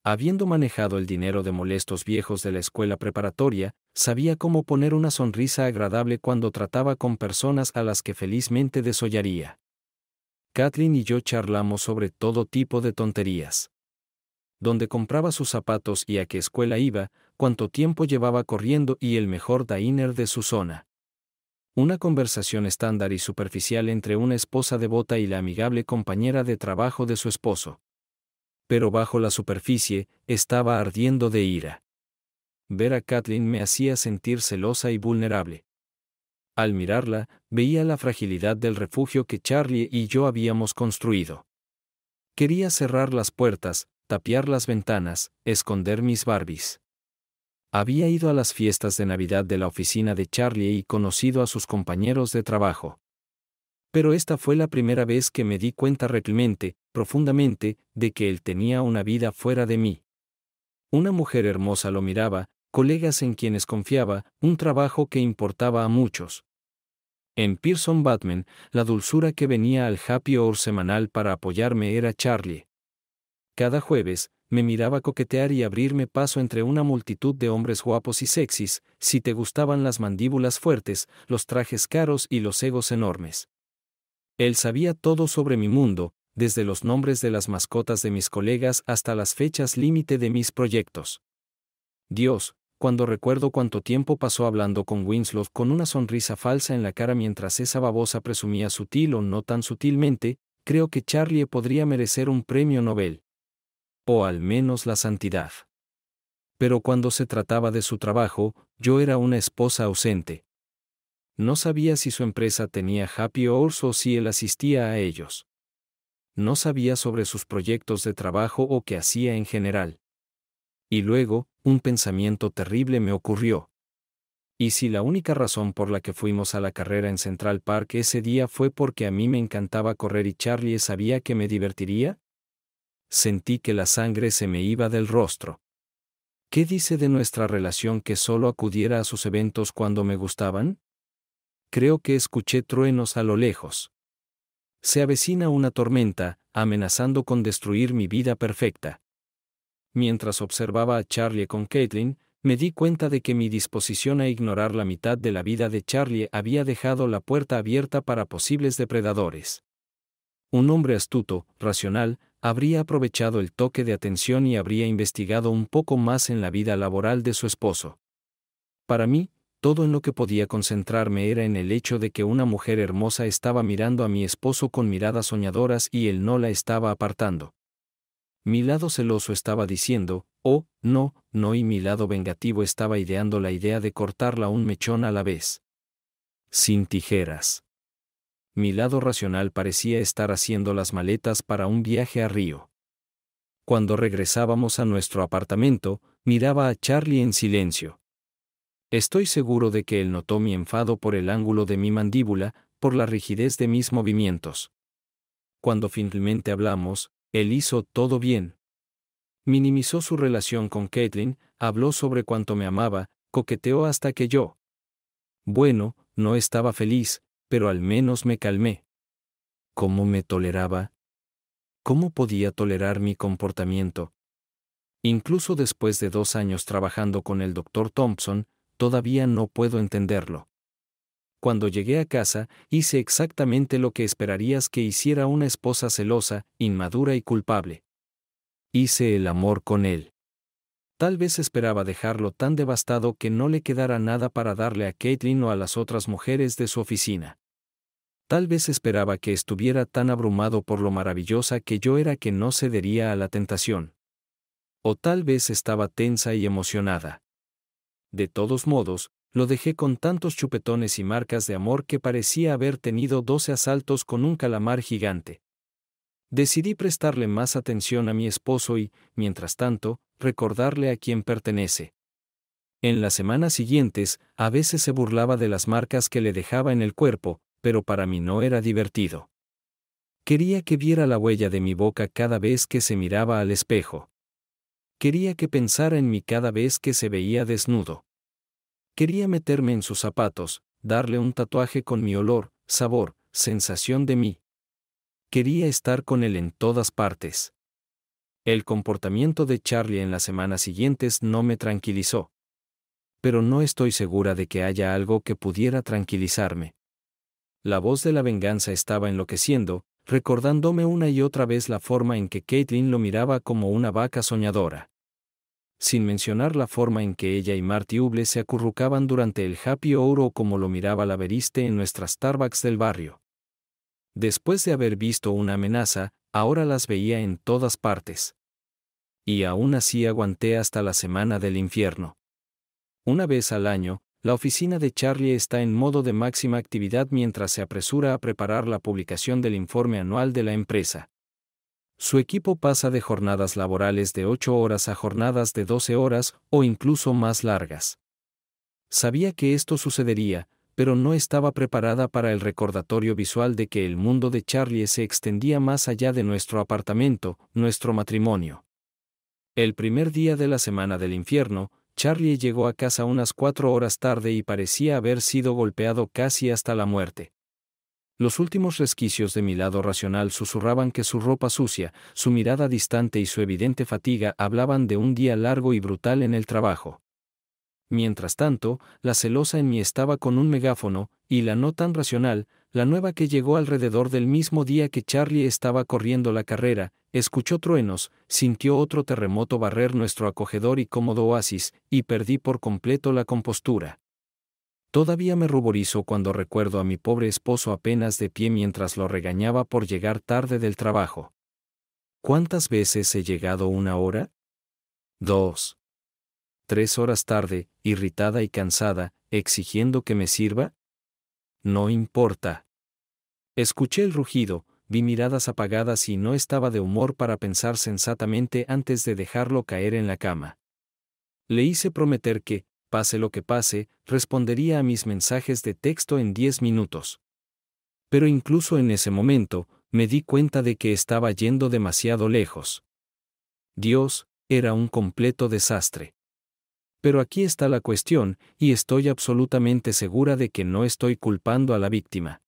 Habiendo manejado el dinero de molestos viejos de la escuela preparatoria, sabía cómo poner una sonrisa agradable cuando trataba con personas a las que felizmente desollaría. Kathleen y yo charlamos sobre todo tipo de tonterías. Dónde compraba sus zapatos y a qué escuela iba, cuánto tiempo llevaba corriendo y el mejor diner de su zona. Una conversación estándar y superficial entre una esposa devota y la amigable compañera de trabajo de su esposo. Pero bajo la superficie, estaba ardiendo de ira. Ver a Kathleen me hacía sentir celosa y vulnerable. Al mirarla, veía la fragilidad del refugio que Charlie y yo habíamos construido. Quería cerrar las puertas, tapiar las ventanas, esconder mis Barbies. Había ido a las fiestas de Navidad de la oficina de Charlie y conocido a sus compañeros de trabajo. Pero esta fue la primera vez que me di cuenta realmente, profundamente, de que él tenía una vida fuera de mí. Una mujer hermosa lo miraba, colegas en quienes confiaba, un trabajo que importaba a muchos. En Pearson Batman, la dulzura que venía al happy hour semanal para apoyarme era Charlie. Cada jueves, me miraba coquetear y abrirme paso entre una multitud de hombres guapos y sexys, si te gustaban las mandíbulas fuertes, los trajes caros y los egos enormes. Él sabía todo sobre mi mundo, desde los nombres de las mascotas de mis colegas hasta las fechas límite de mis proyectos. Dios, cuando recuerdo cuánto tiempo pasó hablando con Winslow con una sonrisa falsa en la cara mientras esa babosa presumía sutil o no tan sutilmente, creo que Charlie podría merecer un premio Nobel. O al menos la santidad. Pero cuando se trataba de su trabajo, yo era una esposa ausente. No sabía si su empresa tenía happy hours o si él asistía a ellos. No sabía sobre sus proyectos de trabajo o qué hacía en general. Y luego, un pensamiento terrible me ocurrió. Y si la única razón por la que fuimos a la carrera en Central Park ese día fue porque a mí me encantaba correr y Charlie sabía que me divertiría? Sentí que la sangre se me iba del rostro. ¿Qué dice de nuestra relación que solo acudiera a sus eventos cuando me gustaban? Creo que escuché truenos a lo lejos. Se avecina una tormenta, amenazando con destruir mi vida perfecta. Mientras observaba a Charlie con Caitlin, me di cuenta de que mi disposición a ignorar la mitad de la vida de Charlie había dejado la puerta abierta para posibles depredadores. Un hombre astuto, racional, habría aprovechado el toque de atención y habría investigado un poco más en la vida laboral de su esposo. Para mí, todo en lo que podía concentrarme era en el hecho de que una mujer hermosa estaba mirando a mi esposo con miradas soñadoras y él no la estaba apartando. Mi lado celoso estaba diciendo, oh, no, no y mi lado vengativo estaba ideando la idea de cortarla un mechón a la vez. Sin tijeras. Mi lado racional parecía estar haciendo las maletas para un viaje a Río. Cuando regresábamos a nuestro apartamento, miraba a Charlie en silencio. Estoy seguro de que él notó mi enfado por el ángulo de mi mandíbula, por la rigidez de mis movimientos. Cuando finalmente hablamos, él hizo todo bien. Minimizó su relación con Caitlin, habló sobre cuánto me amaba, coqueteó hasta que yo. Bueno, no estaba feliz, pero al menos me calmé. ¿Cómo me toleraba? ¿Cómo podía tolerar mi comportamiento? Incluso después de dos años trabajando con el doctor Thompson, todavía no puedo entenderlo. Cuando llegué a casa, hice exactamente lo que esperarías que hiciera una esposa celosa, inmadura y culpable. Hice el amor con él. Tal vez esperaba dejarlo tan devastado que no le quedara nada para darle a Caitlin o a las otras mujeres de su oficina. Tal vez esperaba que estuviera tan abrumado por lo maravillosa que yo era que no cedería a la tentación. O tal vez estaba tensa y emocionada. De todos modos, lo dejé con tantos chupetones y marcas de amor que parecía haber tenido doce asaltos con un calamar gigante. Decidí prestarle más atención a mi esposo y, mientras tanto, recordarle a quién pertenece. En las semanas siguientes, a veces se burlaba de las marcas que le dejaba en el cuerpo, pero para mí no era divertido. Quería que viera la huella de mi boca cada vez que se miraba al espejo. Quería que pensara en mí cada vez que se veía desnudo. Quería meterme en sus zapatos, darle un tatuaje con mi olor, sabor, sensación de mí. Quería estar con él en todas partes. El comportamiento de Charlie en las semanas siguientes no me tranquilizó. Pero no estoy segura de que haya algo que pudiera tranquilizarme. La voz de la venganza estaba enloqueciendo, recordándome una y otra vez la forma en que Caitlin lo miraba como una vaca soñadora sin mencionar la forma en que ella y Marty Huble se acurrucaban durante el happy hour o como lo miraba la veriste en nuestras Starbucks del barrio. Después de haber visto una amenaza, ahora las veía en todas partes. Y aún así aguanté hasta la semana del infierno. Una vez al año, la oficina de Charlie está en modo de máxima actividad mientras se apresura a preparar la publicación del informe anual de la empresa su equipo pasa de jornadas laborales de ocho horas a jornadas de 12 horas o incluso más largas. Sabía que esto sucedería, pero no estaba preparada para el recordatorio visual de que el mundo de Charlie se extendía más allá de nuestro apartamento, nuestro matrimonio. El primer día de la semana del infierno, Charlie llegó a casa unas cuatro horas tarde y parecía haber sido golpeado casi hasta la muerte. Los últimos resquicios de mi lado racional susurraban que su ropa sucia, su mirada distante y su evidente fatiga hablaban de un día largo y brutal en el trabajo. Mientras tanto, la celosa en mí estaba con un megáfono, y la no tan racional, la nueva que llegó alrededor del mismo día que Charlie estaba corriendo la carrera, escuchó truenos, sintió otro terremoto barrer nuestro acogedor y cómodo oasis, y perdí por completo la compostura. Todavía me ruborizo cuando recuerdo a mi pobre esposo apenas de pie mientras lo regañaba por llegar tarde del trabajo. ¿Cuántas veces he llegado una hora? Dos. Tres horas tarde, irritada y cansada, exigiendo que me sirva? No importa. Escuché el rugido, vi miradas apagadas y no estaba de humor para pensar sensatamente antes de dejarlo caer en la cama. Le hice prometer que, pase lo que pase, respondería a mis mensajes de texto en 10 minutos. Pero incluso en ese momento, me di cuenta de que estaba yendo demasiado lejos. Dios, era un completo desastre. Pero aquí está la cuestión, y estoy absolutamente segura de que no estoy culpando a la víctima.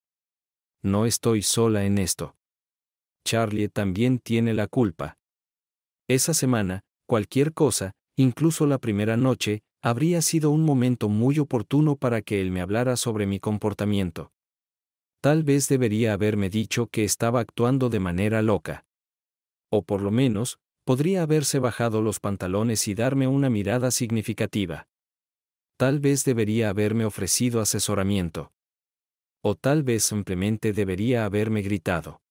No estoy sola en esto. Charlie también tiene la culpa. Esa semana, cualquier cosa, incluso la primera noche, Habría sido un momento muy oportuno para que él me hablara sobre mi comportamiento. Tal vez debería haberme dicho que estaba actuando de manera loca. O por lo menos, podría haberse bajado los pantalones y darme una mirada significativa. Tal vez debería haberme ofrecido asesoramiento. O tal vez simplemente debería haberme gritado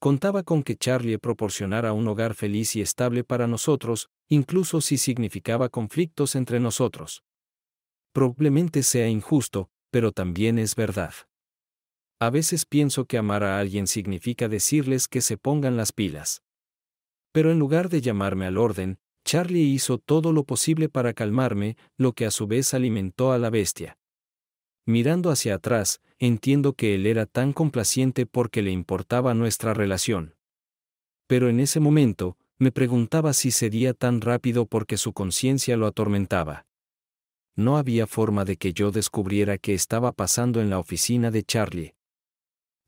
contaba con que Charlie proporcionara un hogar feliz y estable para nosotros, incluso si significaba conflictos entre nosotros. Probablemente sea injusto, pero también es verdad. A veces pienso que amar a alguien significa decirles que se pongan las pilas. Pero en lugar de llamarme al orden, Charlie hizo todo lo posible para calmarme, lo que a su vez alimentó a la bestia. Mirando hacia atrás, entiendo que él era tan complaciente porque le importaba nuestra relación. Pero en ese momento, me preguntaba si sería tan rápido porque su conciencia lo atormentaba. No había forma de que yo descubriera qué estaba pasando en la oficina de Charlie.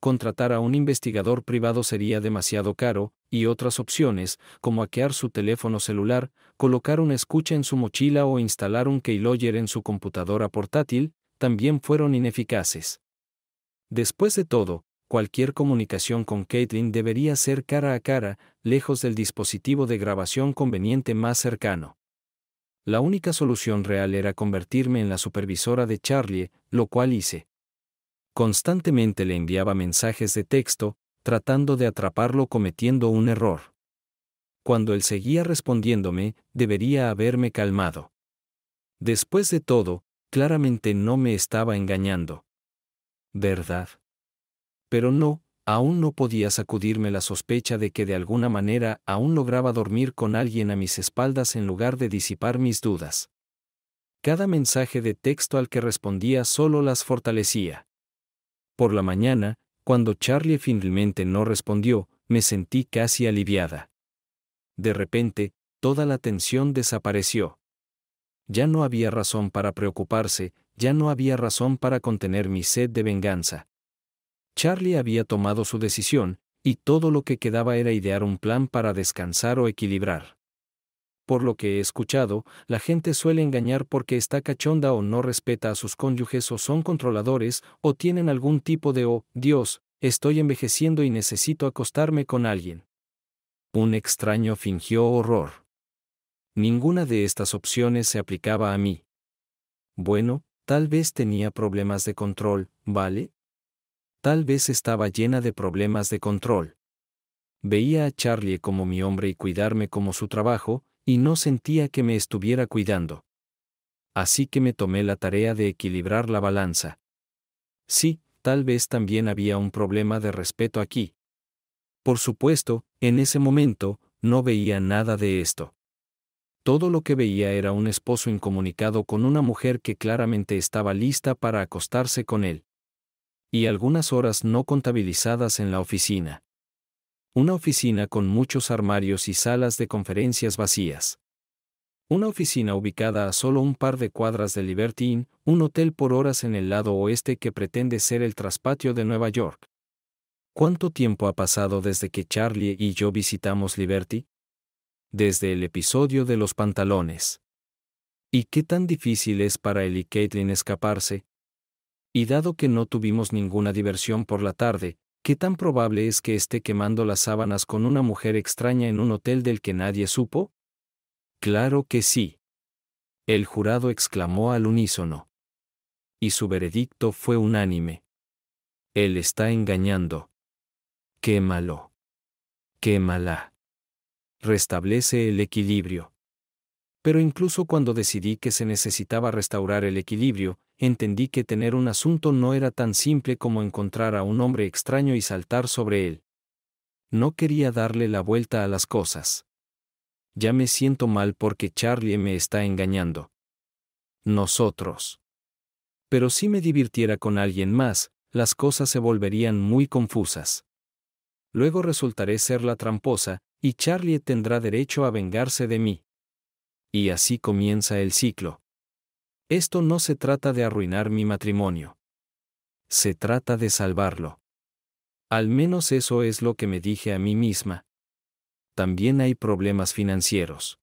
Contratar a un investigador privado sería demasiado caro, y otras opciones, como hackear su teléfono celular, colocar una escucha en su mochila o instalar un keylogger en su computadora portátil, también fueron ineficaces. Después de todo, cualquier comunicación con Caitlin debería ser cara a cara, lejos del dispositivo de grabación conveniente más cercano. La única solución real era convertirme en la supervisora de Charlie, lo cual hice. Constantemente le enviaba mensajes de texto, tratando de atraparlo cometiendo un error. Cuando él seguía respondiéndome, debería haberme calmado. Después de todo, Claramente no me estaba engañando. ¿Verdad? Pero no, aún no podía sacudirme la sospecha de que de alguna manera aún lograba dormir con alguien a mis espaldas en lugar de disipar mis dudas. Cada mensaje de texto al que respondía solo las fortalecía. Por la mañana, cuando Charlie finalmente no respondió, me sentí casi aliviada. De repente, toda la tensión desapareció ya no había razón para preocuparse, ya no había razón para contener mi sed de venganza. Charlie había tomado su decisión, y todo lo que quedaba era idear un plan para descansar o equilibrar. Por lo que he escuchado, la gente suele engañar porque está cachonda o no respeta a sus cónyuges o son controladores o tienen algún tipo de oh, Dios, estoy envejeciendo y necesito acostarme con alguien. Un extraño fingió horror. Ninguna de estas opciones se aplicaba a mí. Bueno, tal vez tenía problemas de control, ¿vale? Tal vez estaba llena de problemas de control. Veía a Charlie como mi hombre y cuidarme como su trabajo, y no sentía que me estuviera cuidando. Así que me tomé la tarea de equilibrar la balanza. Sí, tal vez también había un problema de respeto aquí. Por supuesto, en ese momento, no veía nada de esto todo lo que veía era un esposo incomunicado con una mujer que claramente estaba lista para acostarse con él. Y algunas horas no contabilizadas en la oficina. Una oficina con muchos armarios y salas de conferencias vacías. Una oficina ubicada a solo un par de cuadras de Liberty un hotel por horas en el lado oeste que pretende ser el traspatio de Nueva York. ¿Cuánto tiempo ha pasado desde que Charlie y yo visitamos Liberty? desde el episodio de los pantalones. ¿Y qué tan difícil es para él y Caitlin escaparse? Y dado que no tuvimos ninguna diversión por la tarde, ¿qué tan probable es que esté quemando las sábanas con una mujer extraña en un hotel del que nadie supo? Claro que sí. El jurado exclamó al unísono. Y su veredicto fue unánime. Él está engañando. Quémalo. Quémala restablece el equilibrio. Pero incluso cuando decidí que se necesitaba restaurar el equilibrio, entendí que tener un asunto no era tan simple como encontrar a un hombre extraño y saltar sobre él. No quería darle la vuelta a las cosas. Ya me siento mal porque Charlie me está engañando. Nosotros. Pero si me divirtiera con alguien más, las cosas se volverían muy confusas. Luego resultaré ser la tramposa, y Charlie tendrá derecho a vengarse de mí. Y así comienza el ciclo. Esto no se trata de arruinar mi matrimonio. Se trata de salvarlo. Al menos eso es lo que me dije a mí misma. También hay problemas financieros.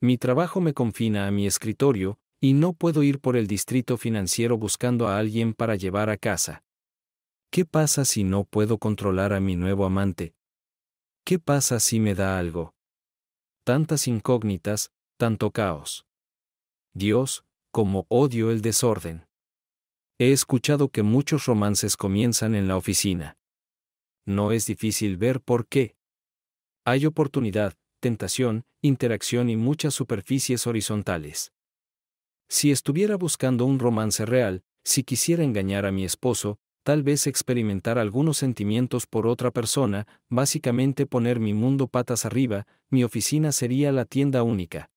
Mi trabajo me confina a mi escritorio, y no puedo ir por el distrito financiero buscando a alguien para llevar a casa. ¿Qué pasa si no puedo controlar a mi nuevo amante, ¿Qué pasa si me da algo? Tantas incógnitas, tanto caos. Dios, como odio el desorden. He escuchado que muchos romances comienzan en la oficina. No es difícil ver por qué. Hay oportunidad, tentación, interacción y muchas superficies horizontales. Si estuviera buscando un romance real, si quisiera engañar a mi esposo, tal vez experimentar algunos sentimientos por otra persona, básicamente poner mi mundo patas arriba, mi oficina sería la tienda única.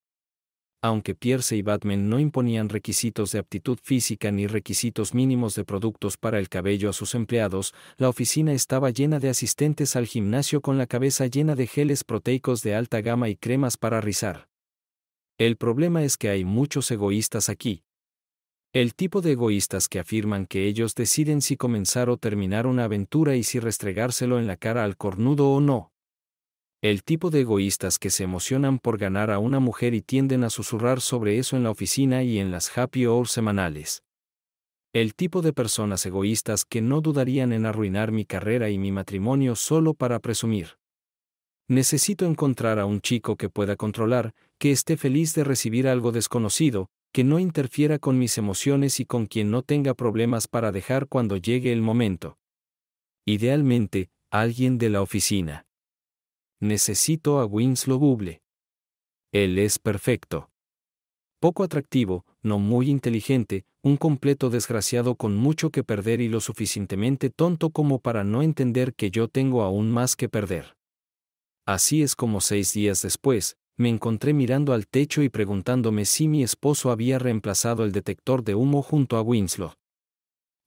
Aunque Pierce y Batman no imponían requisitos de aptitud física ni requisitos mínimos de productos para el cabello a sus empleados, la oficina estaba llena de asistentes al gimnasio con la cabeza llena de geles proteicos de alta gama y cremas para rizar. El problema es que hay muchos egoístas aquí, el tipo de egoístas que afirman que ellos deciden si comenzar o terminar una aventura y si restregárselo en la cara al cornudo o no. El tipo de egoístas que se emocionan por ganar a una mujer y tienden a susurrar sobre eso en la oficina y en las happy hours semanales. El tipo de personas egoístas que no dudarían en arruinar mi carrera y mi matrimonio solo para presumir. Necesito encontrar a un chico que pueda controlar, que esté feliz de recibir algo desconocido, que no interfiera con mis emociones y con quien no tenga problemas para dejar cuando llegue el momento. Idealmente, alguien de la oficina. Necesito a Winslow Buble. Él es perfecto. Poco atractivo, no muy inteligente, un completo desgraciado con mucho que perder y lo suficientemente tonto como para no entender que yo tengo aún más que perder. Así es como seis días después, me encontré mirando al techo y preguntándome si mi esposo había reemplazado el detector de humo junto a Winslow.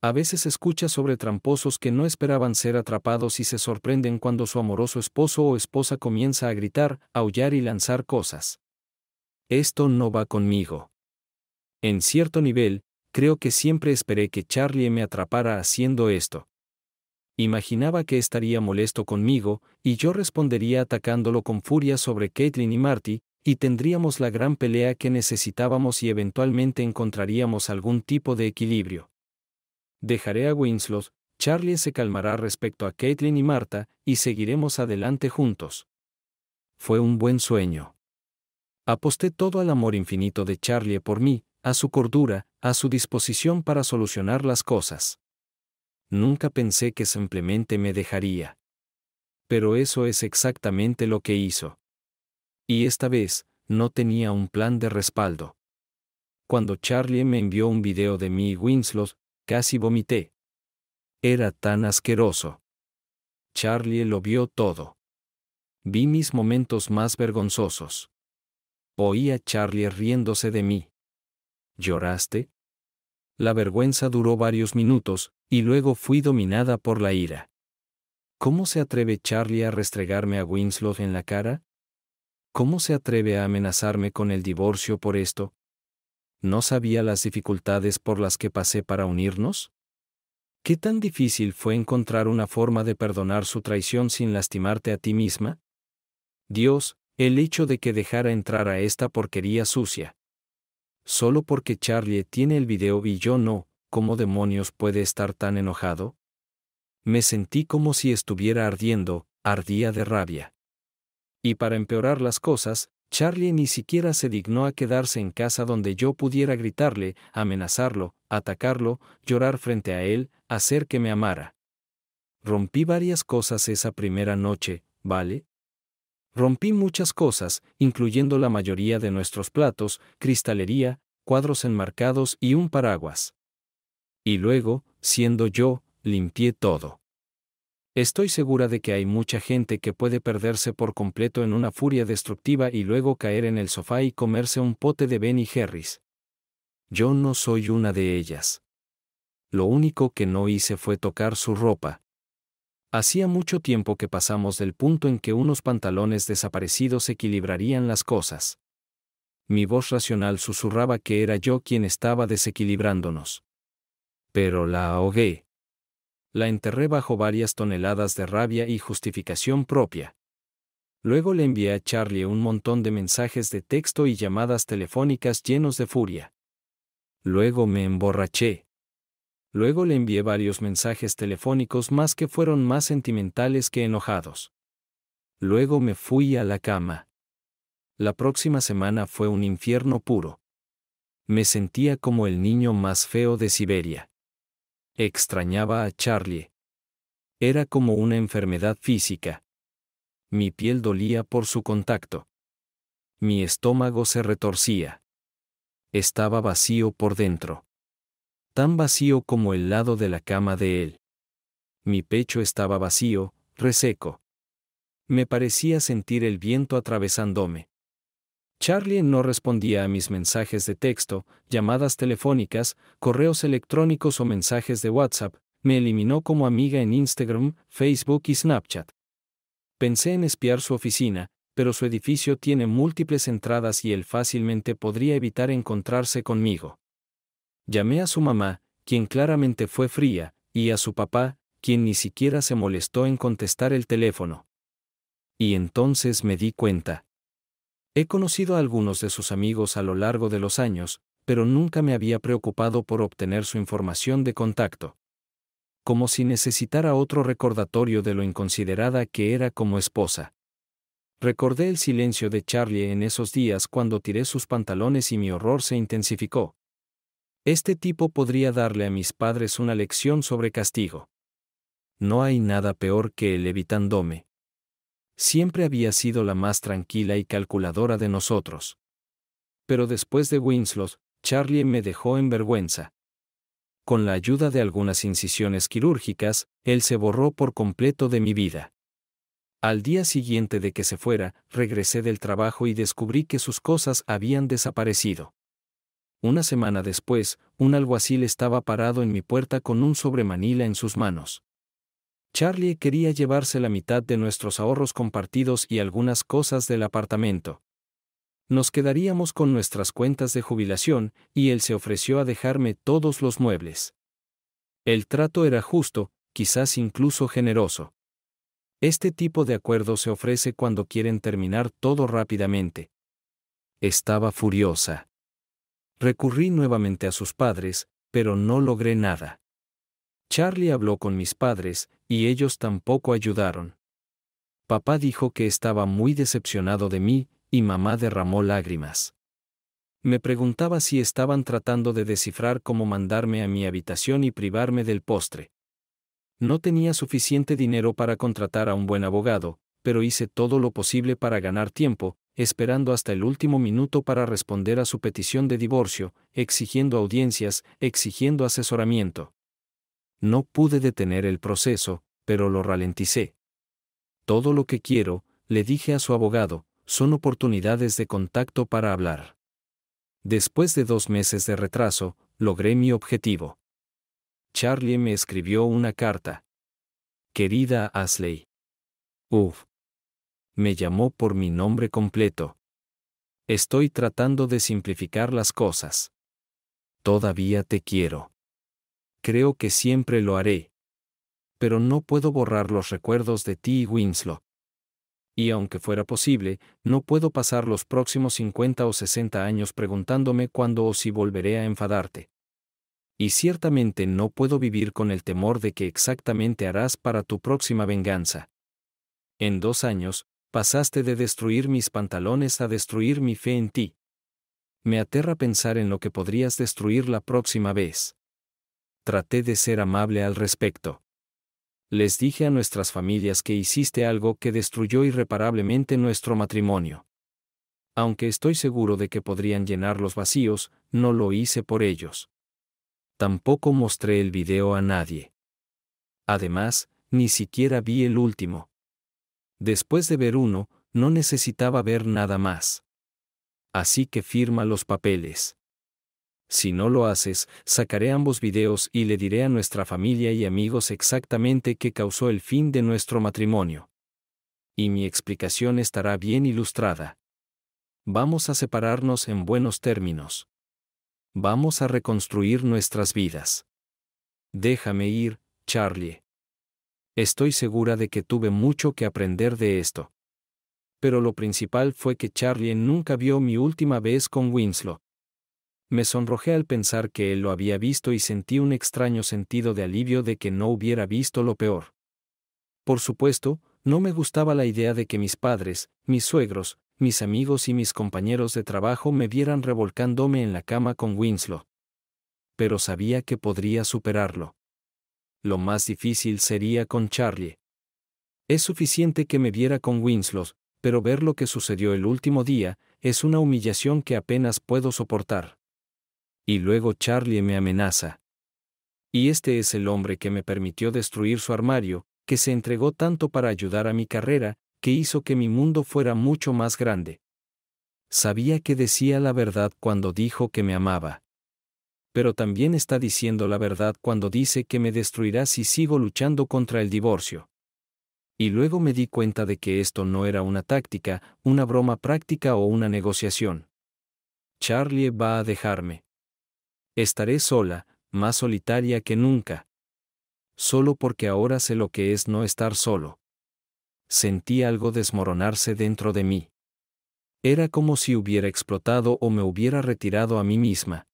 A veces escucha sobre tramposos que no esperaban ser atrapados y se sorprenden cuando su amoroso esposo o esposa comienza a gritar, aullar y lanzar cosas. Esto no va conmigo. En cierto nivel, creo que siempre esperé que Charlie me atrapara haciendo esto. Imaginaba que estaría molesto conmigo, y yo respondería atacándolo con furia sobre Caitlin y Marty, y tendríamos la gran pelea que necesitábamos y eventualmente encontraríamos algún tipo de equilibrio. Dejaré a Winslow, Charlie se calmará respecto a Caitlin y Marta, y seguiremos adelante juntos. Fue un buen sueño. Aposté todo al amor infinito de Charlie por mí, a su cordura, a su disposición para solucionar las cosas. Nunca pensé que simplemente me dejaría. Pero eso es exactamente lo que hizo. Y esta vez, no tenía un plan de respaldo. Cuando Charlie me envió un video de mí y Winslow, casi vomité. Era tan asqueroso. Charlie lo vio todo. Vi mis momentos más vergonzosos. Oía a Charlie riéndose de mí. ¿Lloraste? La vergüenza duró varios minutos, y luego fui dominada por la ira. ¿Cómo se atreve Charlie a restregarme a Winslow en la cara? ¿Cómo se atreve a amenazarme con el divorcio por esto? ¿No sabía las dificultades por las que pasé para unirnos? ¿Qué tan difícil fue encontrar una forma de perdonar su traición sin lastimarte a ti misma? Dios, el hecho de que dejara entrar a esta porquería sucia. Solo porque Charlie tiene el video y yo no, ¿cómo demonios puede estar tan enojado? Me sentí como si estuviera ardiendo, ardía de rabia. Y para empeorar las cosas, Charlie ni siquiera se dignó a quedarse en casa donde yo pudiera gritarle, amenazarlo, atacarlo, llorar frente a él, hacer que me amara. Rompí varias cosas esa primera noche, ¿vale? Rompí muchas cosas, incluyendo la mayoría de nuestros platos, cristalería, cuadros enmarcados y un paraguas. Y luego, siendo yo, limpié todo. Estoy segura de que hay mucha gente que puede perderse por completo en una furia destructiva y luego caer en el sofá y comerse un pote de Benny Harris. Yo no soy una de ellas. Lo único que no hice fue tocar su ropa. Hacía mucho tiempo que pasamos del punto en que unos pantalones desaparecidos equilibrarían las cosas. Mi voz racional susurraba que era yo quien estaba desequilibrándonos pero la ahogué. La enterré bajo varias toneladas de rabia y justificación propia. Luego le envié a Charlie un montón de mensajes de texto y llamadas telefónicas llenos de furia. Luego me emborraché. Luego le envié varios mensajes telefónicos más que fueron más sentimentales que enojados. Luego me fui a la cama. La próxima semana fue un infierno puro. Me sentía como el niño más feo de Siberia. Extrañaba a Charlie. Era como una enfermedad física. Mi piel dolía por su contacto. Mi estómago se retorcía. Estaba vacío por dentro. Tan vacío como el lado de la cama de él. Mi pecho estaba vacío, reseco. Me parecía sentir el viento atravesándome. Charlie no respondía a mis mensajes de texto, llamadas telefónicas, correos electrónicos o mensajes de WhatsApp, me eliminó como amiga en Instagram, Facebook y Snapchat. Pensé en espiar su oficina, pero su edificio tiene múltiples entradas y él fácilmente podría evitar encontrarse conmigo. Llamé a su mamá, quien claramente fue fría, y a su papá, quien ni siquiera se molestó en contestar el teléfono. Y entonces me di cuenta. He conocido a algunos de sus amigos a lo largo de los años, pero nunca me había preocupado por obtener su información de contacto. Como si necesitara otro recordatorio de lo inconsiderada que era como esposa. Recordé el silencio de Charlie en esos días cuando tiré sus pantalones y mi horror se intensificó. Este tipo podría darle a mis padres una lección sobre castigo. No hay nada peor que el evitándome siempre había sido la más tranquila y calculadora de nosotros. Pero después de Winslow, Charlie me dejó en vergüenza. Con la ayuda de algunas incisiones quirúrgicas, él se borró por completo de mi vida. Al día siguiente de que se fuera, regresé del trabajo y descubrí que sus cosas habían desaparecido. Una semana después, un alguacil estaba parado en mi puerta con un sobremanila en sus manos. Charlie quería llevarse la mitad de nuestros ahorros compartidos y algunas cosas del apartamento. Nos quedaríamos con nuestras cuentas de jubilación, y él se ofreció a dejarme todos los muebles. El trato era justo, quizás incluso generoso. Este tipo de acuerdo se ofrece cuando quieren terminar todo rápidamente. Estaba furiosa. Recurrí nuevamente a sus padres, pero no logré nada. Charlie habló con mis padres, y ellos tampoco ayudaron. Papá dijo que estaba muy decepcionado de mí, y mamá derramó lágrimas. Me preguntaba si estaban tratando de descifrar cómo mandarme a mi habitación y privarme del postre. No tenía suficiente dinero para contratar a un buen abogado, pero hice todo lo posible para ganar tiempo, esperando hasta el último minuto para responder a su petición de divorcio, exigiendo audiencias, exigiendo asesoramiento. No pude detener el proceso, pero lo ralenticé. Todo lo que quiero, le dije a su abogado, son oportunidades de contacto para hablar. Después de dos meses de retraso, logré mi objetivo. Charlie me escribió una carta. Querida Ashley, Uf. Me llamó por mi nombre completo. Estoy tratando de simplificar las cosas. Todavía te quiero creo que siempre lo haré. Pero no puedo borrar los recuerdos de ti y Winslow. Y aunque fuera posible, no puedo pasar los próximos 50 o 60 años preguntándome cuándo o si volveré a enfadarte. Y ciertamente no puedo vivir con el temor de que exactamente harás para tu próxima venganza. En dos años, pasaste de destruir mis pantalones a destruir mi fe en ti. Me aterra pensar en lo que podrías destruir la próxima vez traté de ser amable al respecto. Les dije a nuestras familias que hiciste algo que destruyó irreparablemente nuestro matrimonio. Aunque estoy seguro de que podrían llenar los vacíos, no lo hice por ellos. Tampoco mostré el video a nadie. Además, ni siquiera vi el último. Después de ver uno, no necesitaba ver nada más. Así que firma los papeles. Si no lo haces, sacaré ambos videos y le diré a nuestra familia y amigos exactamente qué causó el fin de nuestro matrimonio. Y mi explicación estará bien ilustrada. Vamos a separarnos en buenos términos. Vamos a reconstruir nuestras vidas. Déjame ir, Charlie. Estoy segura de que tuve mucho que aprender de esto. Pero lo principal fue que Charlie nunca vio mi última vez con Winslow me sonrojé al pensar que él lo había visto y sentí un extraño sentido de alivio de que no hubiera visto lo peor. Por supuesto, no me gustaba la idea de que mis padres, mis suegros, mis amigos y mis compañeros de trabajo me vieran revolcándome en la cama con Winslow. Pero sabía que podría superarlo. Lo más difícil sería con Charlie. Es suficiente que me viera con Winslow, pero ver lo que sucedió el último día es una humillación que apenas puedo soportar. Y luego Charlie me amenaza. Y este es el hombre que me permitió destruir su armario, que se entregó tanto para ayudar a mi carrera, que hizo que mi mundo fuera mucho más grande. Sabía que decía la verdad cuando dijo que me amaba. Pero también está diciendo la verdad cuando dice que me destruirá si sigo luchando contra el divorcio. Y luego me di cuenta de que esto no era una táctica, una broma práctica o una negociación. Charlie va a dejarme. Estaré sola, más solitaria que nunca. Solo porque ahora sé lo que es no estar solo. Sentí algo desmoronarse dentro de mí. Era como si hubiera explotado o me hubiera retirado a mí misma.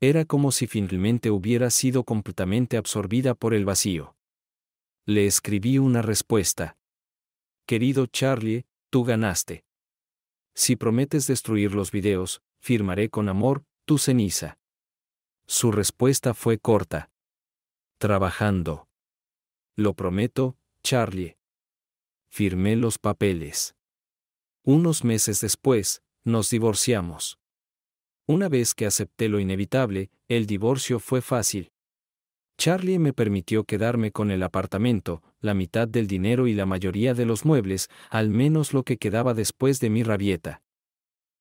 Era como si finalmente hubiera sido completamente absorbida por el vacío. Le escribí una respuesta. Querido Charlie, tú ganaste. Si prometes destruir los videos, firmaré con amor, tu ceniza. Su respuesta fue corta. Trabajando. Lo prometo, Charlie. Firmé los papeles. Unos meses después, nos divorciamos. Una vez que acepté lo inevitable, el divorcio fue fácil. Charlie me permitió quedarme con el apartamento, la mitad del dinero y la mayoría de los muebles, al menos lo que quedaba después de mi rabieta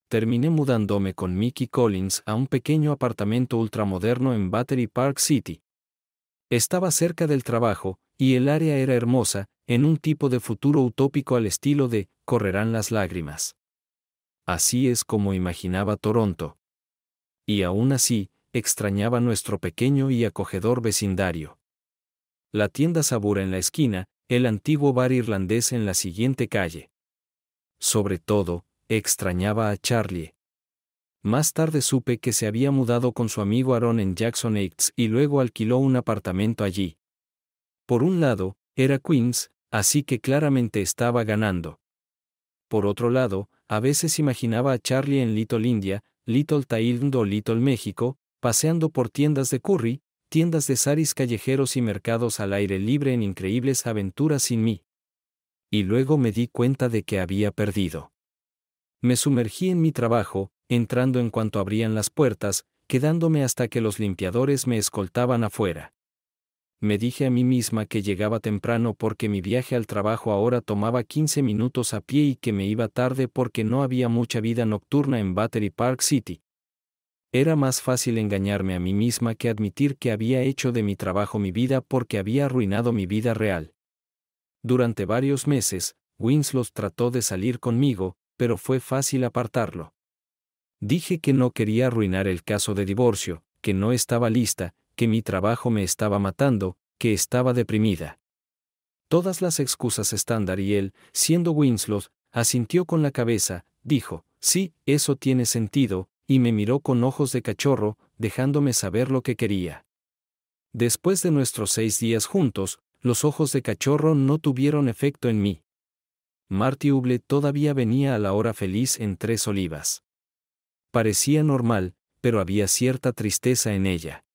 terminé mudándome con Mickey Collins a un pequeño apartamento ultramoderno en Battery Park City. Estaba cerca del trabajo, y el área era hermosa, en un tipo de futuro utópico al estilo de Correrán las lágrimas. Así es como imaginaba Toronto. Y aún así, extrañaba nuestro pequeño y acogedor vecindario. La tienda Sabura en la esquina, el antiguo bar irlandés en la siguiente calle. Sobre todo, Extrañaba a Charlie. Más tarde supe que se había mudado con su amigo Aaron en Jackson Heights y luego alquiló un apartamento allí. Por un lado, era Queens, así que claramente estaba ganando. Por otro lado, a veces imaginaba a Charlie en Little India, Little Thailand o Little México, paseando por tiendas de curry, tiendas de saris callejeros y mercados al aire libre en increíbles aventuras sin mí. Y luego me di cuenta de que había perdido. Me sumergí en mi trabajo, entrando en cuanto abrían las puertas, quedándome hasta que los limpiadores me escoltaban afuera. Me dije a mí misma que llegaba temprano porque mi viaje al trabajo ahora tomaba 15 minutos a pie y que me iba tarde porque no había mucha vida nocturna en Battery Park City. Era más fácil engañarme a mí misma que admitir que había hecho de mi trabajo mi vida porque había arruinado mi vida real. Durante varios meses, Winslow trató de salir conmigo, pero fue fácil apartarlo. Dije que no quería arruinar el caso de divorcio, que no estaba lista, que mi trabajo me estaba matando, que estaba deprimida. Todas las excusas estándar y él, siendo Winslow, asintió con la cabeza, dijo, sí, eso tiene sentido, y me miró con ojos de cachorro, dejándome saber lo que quería. Después de nuestros seis días juntos, los ojos de cachorro no tuvieron efecto en mí. Marty Huble todavía venía a la hora feliz en Tres Olivas. Parecía normal, pero había cierta tristeza en ella.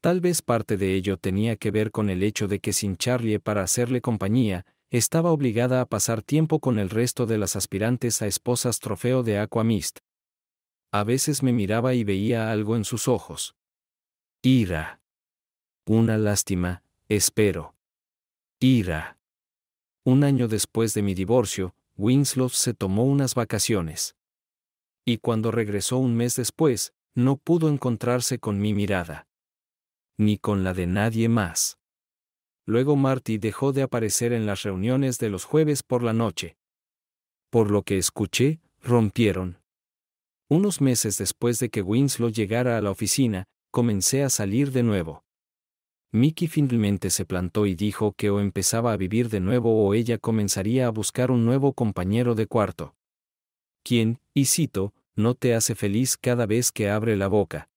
Tal vez parte de ello tenía que ver con el hecho de que sin Charlie para hacerle compañía, estaba obligada a pasar tiempo con el resto de las aspirantes a esposas trofeo de Aquamist. A veces me miraba y veía algo en sus ojos. Ira. Una lástima, espero. Ira un año después de mi divorcio, Winslow se tomó unas vacaciones. Y cuando regresó un mes después, no pudo encontrarse con mi mirada. Ni con la de nadie más. Luego Marty dejó de aparecer en las reuniones de los jueves por la noche. Por lo que escuché, rompieron. Unos meses después de que Winslow llegara a la oficina, comencé a salir de nuevo. Mickey finalmente se plantó y dijo que o empezaba a vivir de nuevo o ella comenzaría a buscar un nuevo compañero de cuarto. Quien, y cito, no te hace feliz cada vez que abre la boca.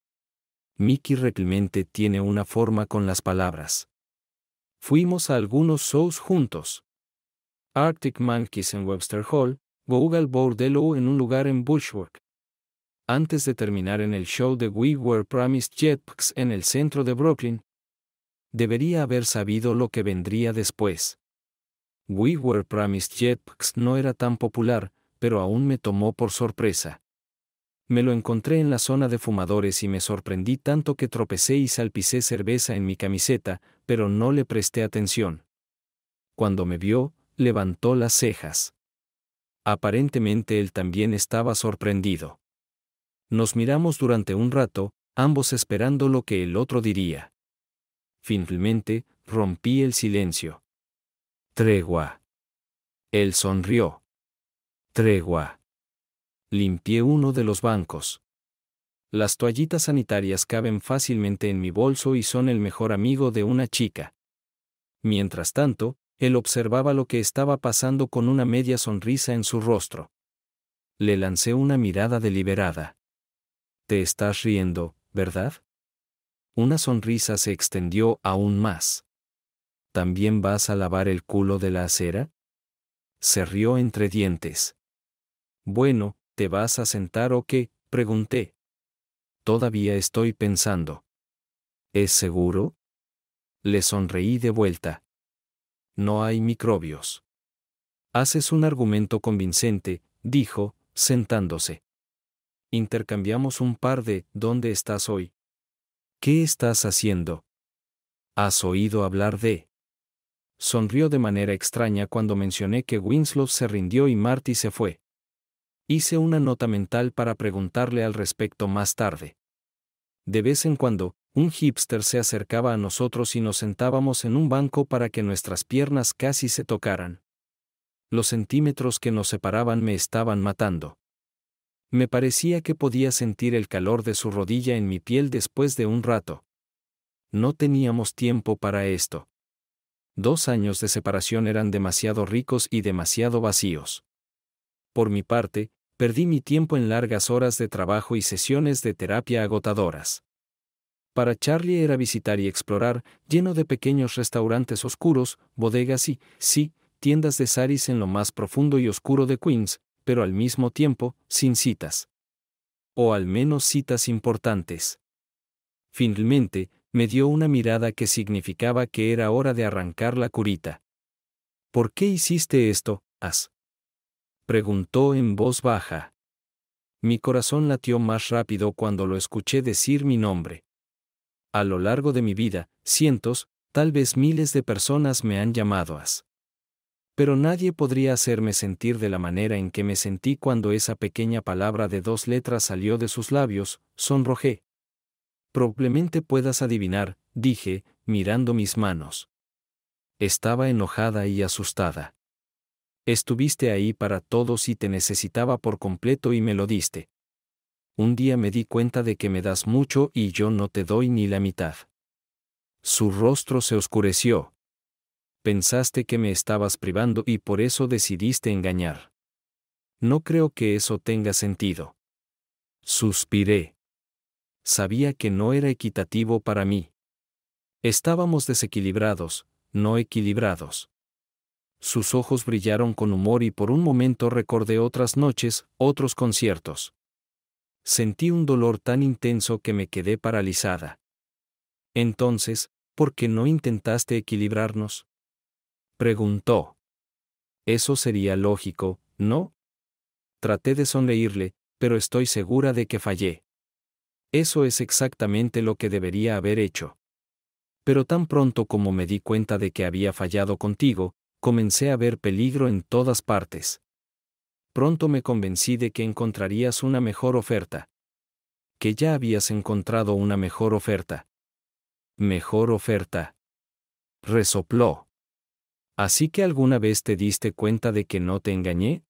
Mickey realmente tiene una forma con las palabras. Fuimos a algunos shows juntos. Arctic Monkeys en Webster Hall, Google Bordello en un lugar en Bushwick. Antes de terminar en el show de We Were Promised Jetpacks en el centro de Brooklyn, Debería haber sabido lo que vendría después. We Were Promised Jetpacks no era tan popular, pero aún me tomó por sorpresa. Me lo encontré en la zona de fumadores y me sorprendí tanto que tropecé y salpicé cerveza en mi camiseta, pero no le presté atención. Cuando me vio, levantó las cejas. Aparentemente él también estaba sorprendido. Nos miramos durante un rato, ambos esperando lo que el otro diría. Finalmente, rompí el silencio. Tregua. Él sonrió. Tregua. Limpié uno de los bancos. Las toallitas sanitarias caben fácilmente en mi bolso y son el mejor amigo de una chica. Mientras tanto, él observaba lo que estaba pasando con una media sonrisa en su rostro. Le lancé una mirada deliberada. Te estás riendo, ¿verdad? Una sonrisa se extendió aún más. ¿También vas a lavar el culo de la acera? Se rió entre dientes. Bueno, ¿te vas a sentar o qué? pregunté. Todavía estoy pensando. ¿Es seguro? Le sonreí de vuelta. No hay microbios. Haces un argumento convincente, dijo, sentándose. Intercambiamos un par de ¿dónde estás hoy? ¿Qué estás haciendo? ¿Has oído hablar de? Sonrió de manera extraña cuando mencioné que Winslow se rindió y Marty se fue. Hice una nota mental para preguntarle al respecto más tarde. De vez en cuando, un hipster se acercaba a nosotros y nos sentábamos en un banco para que nuestras piernas casi se tocaran. Los centímetros que nos separaban me estaban matando. Me parecía que podía sentir el calor de su rodilla en mi piel después de un rato. No teníamos tiempo para esto. Dos años de separación eran demasiado ricos y demasiado vacíos. Por mi parte, perdí mi tiempo en largas horas de trabajo y sesiones de terapia agotadoras. Para Charlie era visitar y explorar, lleno de pequeños restaurantes oscuros, bodegas y, sí, tiendas de saris en lo más profundo y oscuro de Queens, pero al mismo tiempo, sin citas. O al menos citas importantes. Finalmente, me dio una mirada que significaba que era hora de arrancar la curita. ¿Por qué hiciste esto, As? Preguntó en voz baja. Mi corazón latió más rápido cuando lo escuché decir mi nombre. A lo largo de mi vida, cientos, tal vez miles de personas me han llamado As pero nadie podría hacerme sentir de la manera en que me sentí cuando esa pequeña palabra de dos letras salió de sus labios, sonrojé. Probablemente puedas adivinar, dije, mirando mis manos. Estaba enojada y asustada. Estuviste ahí para todos y te necesitaba por completo y me lo diste. Un día me di cuenta de que me das mucho y yo no te doy ni la mitad. Su rostro se oscureció pensaste que me estabas privando y por eso decidiste engañar. No creo que eso tenga sentido. Suspiré. Sabía que no era equitativo para mí. Estábamos desequilibrados, no equilibrados. Sus ojos brillaron con humor y por un momento recordé otras noches, otros conciertos. Sentí un dolor tan intenso que me quedé paralizada. Entonces, ¿por qué no intentaste equilibrarnos? Preguntó. Eso sería lógico, ¿no? Traté de sonreírle, pero estoy segura de que fallé. Eso es exactamente lo que debería haber hecho. Pero tan pronto como me di cuenta de que había fallado contigo, comencé a ver peligro en todas partes. Pronto me convencí de que encontrarías una mejor oferta. Que ya habías encontrado una mejor oferta. Mejor oferta. Resopló. Así que alguna vez te diste cuenta de que no te engañé?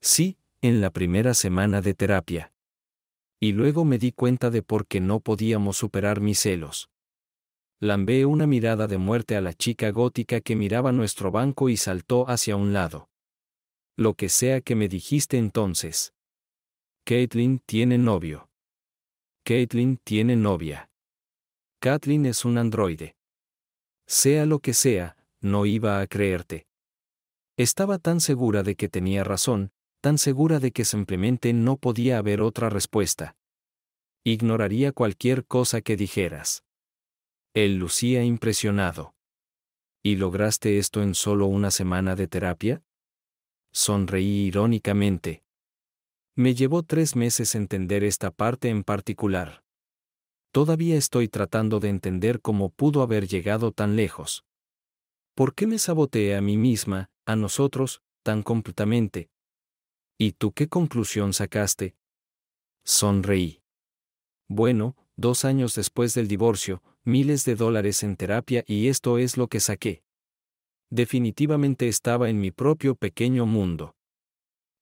Sí, en la primera semana de terapia. Y luego me di cuenta de por qué no podíamos superar mis celos. Lambé una mirada de muerte a la chica gótica que miraba nuestro banco y saltó hacia un lado. Lo que sea que me dijiste entonces. Caitlin tiene novio. Caitlin tiene novia. Caitlin es un androide. Sea lo que sea, no iba a creerte. Estaba tan segura de que tenía razón, tan segura de que simplemente no podía haber otra respuesta. Ignoraría cualquier cosa que dijeras. Él lucía impresionado. ¿Y lograste esto en solo una semana de terapia? Sonreí irónicamente. Me llevó tres meses entender esta parte en particular. Todavía estoy tratando de entender cómo pudo haber llegado tan lejos. ¿Por qué me saboteé a mí misma, a nosotros, tan completamente? ¿Y tú qué conclusión sacaste? Sonreí. Bueno, dos años después del divorcio, miles de dólares en terapia y esto es lo que saqué. Definitivamente estaba en mi propio pequeño mundo.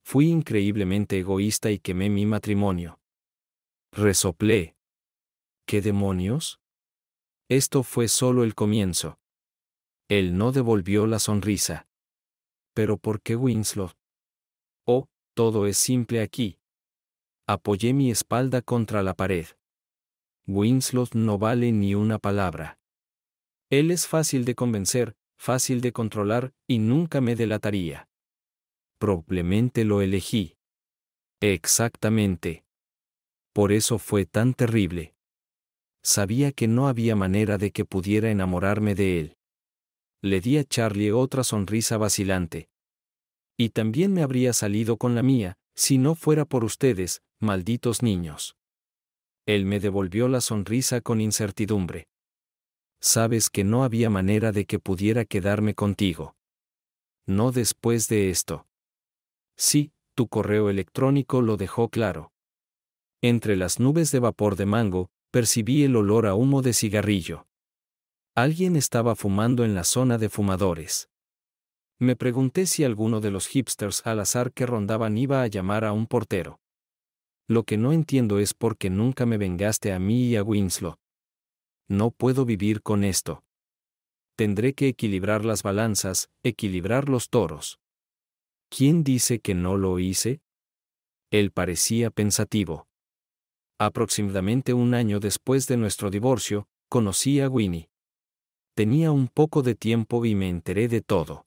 Fui increíblemente egoísta y quemé mi matrimonio. Resoplé. ¿Qué demonios? Esto fue solo el comienzo. Él no devolvió la sonrisa. ¿Pero por qué Winslow? Oh, todo es simple aquí. Apoyé mi espalda contra la pared. Winslow no vale ni una palabra. Él es fácil de convencer, fácil de controlar, y nunca me delataría. Probablemente lo elegí. Exactamente. Por eso fue tan terrible. Sabía que no había manera de que pudiera enamorarme de él le di a Charlie otra sonrisa vacilante. Y también me habría salido con la mía, si no fuera por ustedes, malditos niños. Él me devolvió la sonrisa con incertidumbre. Sabes que no había manera de que pudiera quedarme contigo. No después de esto. Sí, tu correo electrónico lo dejó claro. Entre las nubes de vapor de mango, percibí el olor a humo de cigarrillo. Alguien estaba fumando en la zona de fumadores. Me pregunté si alguno de los hipsters al azar que rondaban iba a llamar a un portero. Lo que no entiendo es por qué nunca me vengaste a mí y a Winslow. No puedo vivir con esto. Tendré que equilibrar las balanzas, equilibrar los toros. ¿Quién dice que no lo hice? Él parecía pensativo. Aproximadamente un año después de nuestro divorcio, conocí a Winnie tenía un poco de tiempo y me enteré de todo.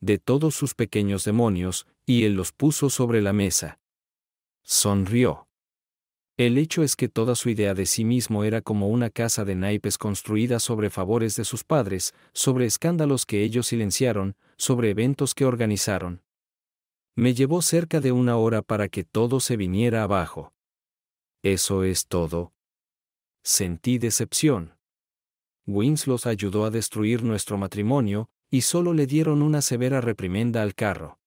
De todos sus pequeños demonios, y él los puso sobre la mesa. Sonrió. El hecho es que toda su idea de sí mismo era como una casa de naipes construida sobre favores de sus padres, sobre escándalos que ellos silenciaron, sobre eventos que organizaron. Me llevó cerca de una hora para que todo se viniera abajo. Eso es todo. Sentí decepción. Winslow ayudó a destruir nuestro matrimonio, y solo le dieron una severa reprimenda al carro.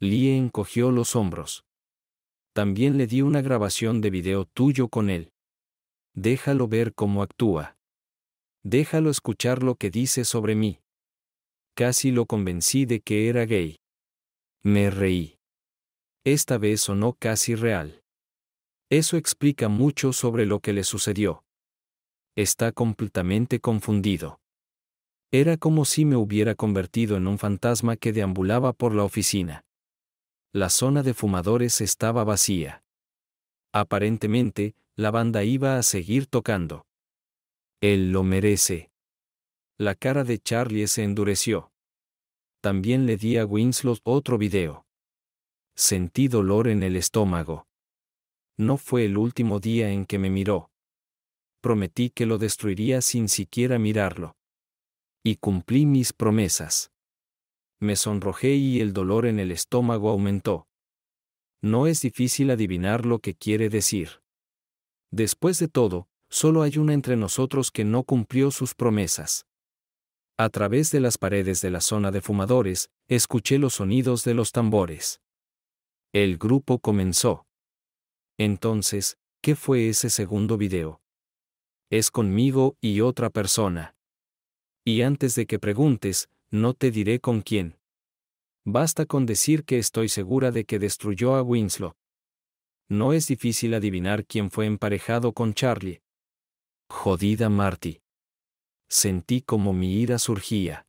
Lee encogió los hombros. También le di una grabación de video tuyo con él. Déjalo ver cómo actúa. Déjalo escuchar lo que dice sobre mí. Casi lo convencí de que era gay. Me reí. Esta vez sonó casi real. Eso explica mucho sobre lo que le sucedió está completamente confundido. Era como si me hubiera convertido en un fantasma que deambulaba por la oficina. La zona de fumadores estaba vacía. Aparentemente, la banda iba a seguir tocando. Él lo merece. La cara de Charlie se endureció. También le di a Winslow otro video. Sentí dolor en el estómago. No fue el último día en que me miró prometí que lo destruiría sin siquiera mirarlo. Y cumplí mis promesas. Me sonrojé y el dolor en el estómago aumentó. No es difícil adivinar lo que quiere decir. Después de todo, solo hay una entre nosotros que no cumplió sus promesas. A través de las paredes de la zona de fumadores, escuché los sonidos de los tambores. El grupo comenzó. Entonces, ¿qué fue ese segundo video? es conmigo y otra persona. Y antes de que preguntes, no te diré con quién. Basta con decir que estoy segura de que destruyó a Winslow. No es difícil adivinar quién fue emparejado con Charlie. Jodida Marty. Sentí como mi ira surgía.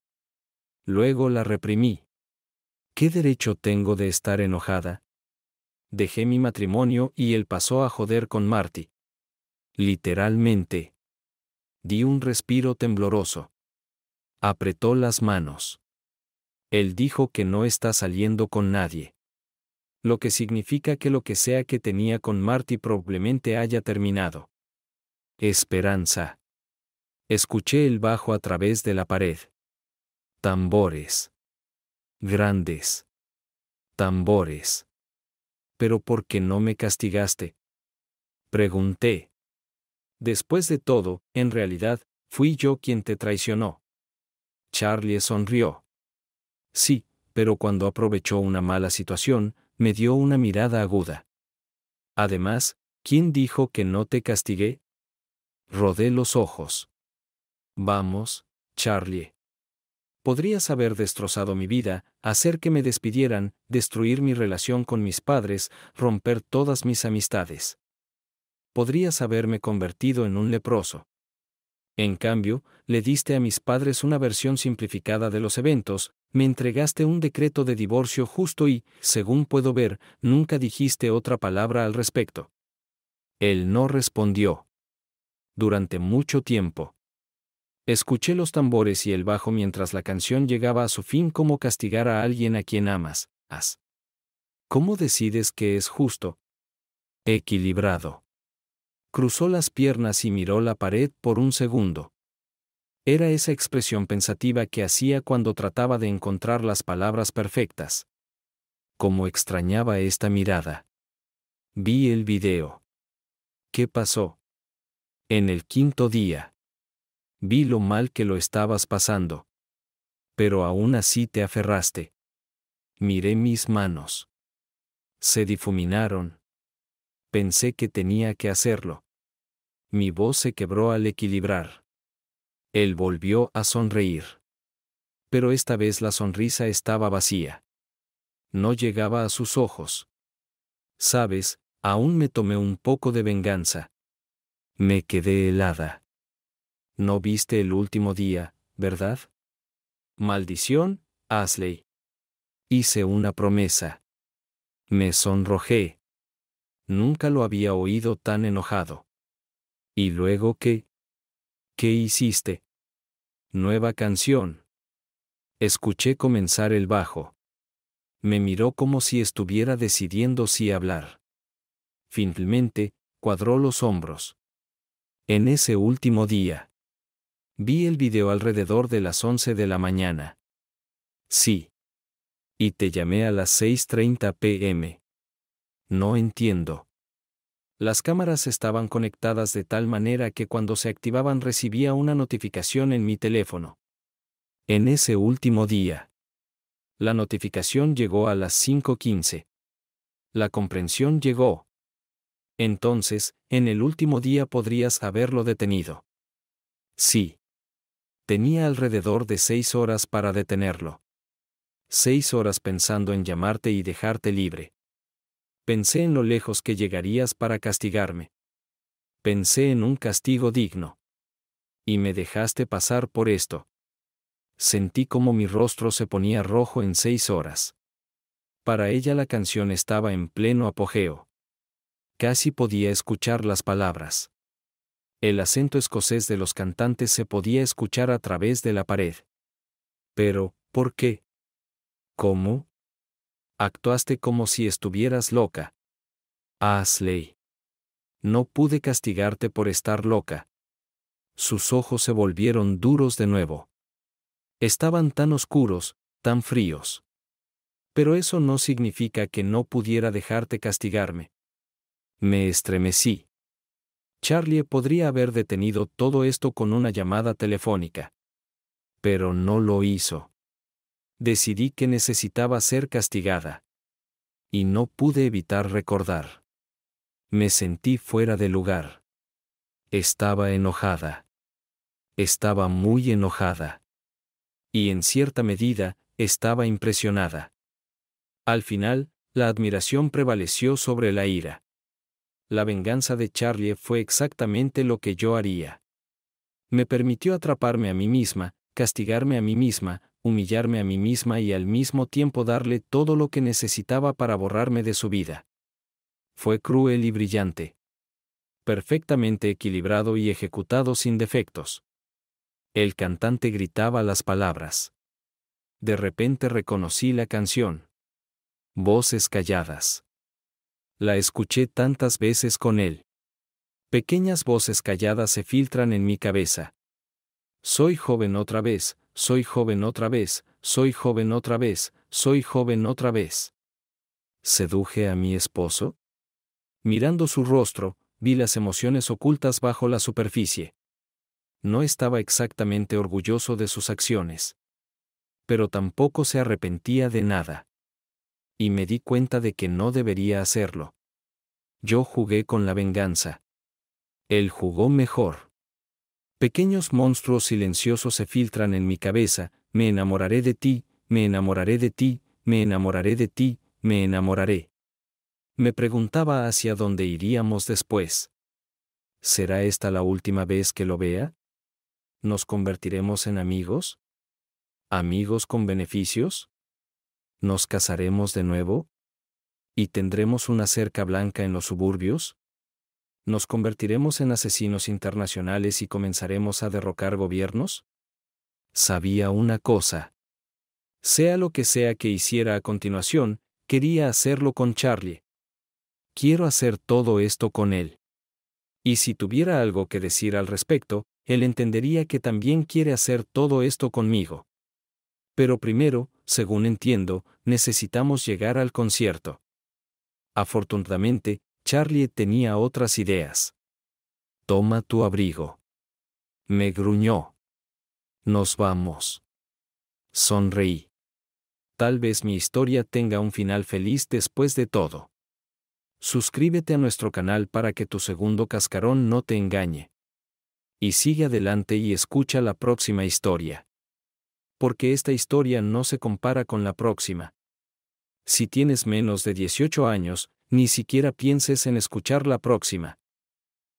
Luego la reprimí. ¿Qué derecho tengo de estar enojada? Dejé mi matrimonio y él pasó a joder con Marty. Literalmente. Di un respiro tembloroso. Apretó las manos. Él dijo que no está saliendo con nadie. Lo que significa que lo que sea que tenía con Marty probablemente haya terminado. Esperanza. Escuché el bajo a través de la pared. Tambores. Grandes. Tambores. ¿Pero por qué no me castigaste? Pregunté. Después de todo, en realidad, fui yo quien te traicionó. Charlie sonrió. Sí, pero cuando aprovechó una mala situación, me dio una mirada aguda. Además, ¿quién dijo que no te castigué? Rodé los ojos. Vamos, Charlie. Podrías haber destrozado mi vida, hacer que me despidieran, destruir mi relación con mis padres, romper todas mis amistades podrías haberme convertido en un leproso. En cambio, le diste a mis padres una versión simplificada de los eventos, me entregaste un decreto de divorcio justo y, según puedo ver, nunca dijiste otra palabra al respecto. Él no respondió. Durante mucho tiempo. Escuché los tambores y el bajo mientras la canción llegaba a su fin como castigar a alguien a quien amas. ¿Cómo decides que es justo? Equilibrado cruzó las piernas y miró la pared por un segundo. Era esa expresión pensativa que hacía cuando trataba de encontrar las palabras perfectas. Como extrañaba esta mirada. Vi el video. ¿Qué pasó? En el quinto día. Vi lo mal que lo estabas pasando. Pero aún así te aferraste. Miré mis manos. Se difuminaron. Pensé que tenía que hacerlo mi voz se quebró al equilibrar. Él volvió a sonreír. Pero esta vez la sonrisa estaba vacía. No llegaba a sus ojos. Sabes, aún me tomé un poco de venganza. Me quedé helada. No viste el último día, ¿verdad? Maldición, Asley. Hice una promesa. Me sonrojé. Nunca lo había oído tan enojado. ¿Y luego qué? ¿Qué hiciste? Nueva canción. Escuché comenzar el bajo. Me miró como si estuviera decidiendo si hablar. Finalmente, cuadró los hombros. En ese último día. Vi el video alrededor de las 11 de la mañana. Sí. Y te llamé a las 6.30 pm. No entiendo. Las cámaras estaban conectadas de tal manera que cuando se activaban recibía una notificación en mi teléfono. En ese último día. La notificación llegó a las 5.15. La comprensión llegó. Entonces, en el último día podrías haberlo detenido. Sí. Tenía alrededor de seis horas para detenerlo. Seis horas pensando en llamarte y dejarte libre. Pensé en lo lejos que llegarías para castigarme. Pensé en un castigo digno. Y me dejaste pasar por esto. Sentí como mi rostro se ponía rojo en seis horas. Para ella la canción estaba en pleno apogeo. Casi podía escuchar las palabras. El acento escocés de los cantantes se podía escuchar a través de la pared. Pero, ¿por qué? ¿Cómo? Actuaste como si estuvieras loca. Ashley. No pude castigarte por estar loca. Sus ojos se volvieron duros de nuevo. Estaban tan oscuros, tan fríos. Pero eso no significa que no pudiera dejarte castigarme. Me estremecí. Charlie podría haber detenido todo esto con una llamada telefónica. Pero no lo hizo decidí que necesitaba ser castigada. Y no pude evitar recordar. Me sentí fuera de lugar. Estaba enojada. Estaba muy enojada. Y en cierta medida, estaba impresionada. Al final, la admiración prevaleció sobre la ira. La venganza de Charlie fue exactamente lo que yo haría. Me permitió atraparme a mí misma, castigarme a mí misma, humillarme a mí misma y al mismo tiempo darle todo lo que necesitaba para borrarme de su vida. Fue cruel y brillante. Perfectamente equilibrado y ejecutado sin defectos. El cantante gritaba las palabras. De repente reconocí la canción. Voces calladas. La escuché tantas veces con él. Pequeñas voces calladas se filtran en mi cabeza. Soy joven otra vez, soy joven otra vez, soy joven otra vez, soy joven otra vez. ¿Seduje a mi esposo? Mirando su rostro, vi las emociones ocultas bajo la superficie. No estaba exactamente orgulloso de sus acciones. Pero tampoco se arrepentía de nada. Y me di cuenta de que no debería hacerlo. Yo jugué con la venganza. Él jugó mejor pequeños monstruos silenciosos se filtran en mi cabeza, me enamoraré de ti, me enamoraré de ti, me enamoraré de ti, me enamoraré. Me preguntaba hacia dónde iríamos después. ¿Será esta la última vez que lo vea? ¿Nos convertiremos en amigos? ¿Amigos con beneficios? ¿Nos casaremos de nuevo? ¿Y tendremos una cerca blanca en los suburbios? ¿Nos convertiremos en asesinos internacionales y comenzaremos a derrocar gobiernos? Sabía una cosa. Sea lo que sea que hiciera a continuación, quería hacerlo con Charlie. Quiero hacer todo esto con él. Y si tuviera algo que decir al respecto, él entendería que también quiere hacer todo esto conmigo. Pero primero, según entiendo, necesitamos llegar al concierto. Afortunadamente, Charlie tenía otras ideas. Toma tu abrigo. Me gruñó. Nos vamos. Sonreí. Tal vez mi historia tenga un final feliz después de todo. Suscríbete a nuestro canal para que tu segundo cascarón no te engañe. Y sigue adelante y escucha la próxima historia. Porque esta historia no se compara con la próxima si tienes menos de 18 años, ni siquiera pienses en escuchar la próxima.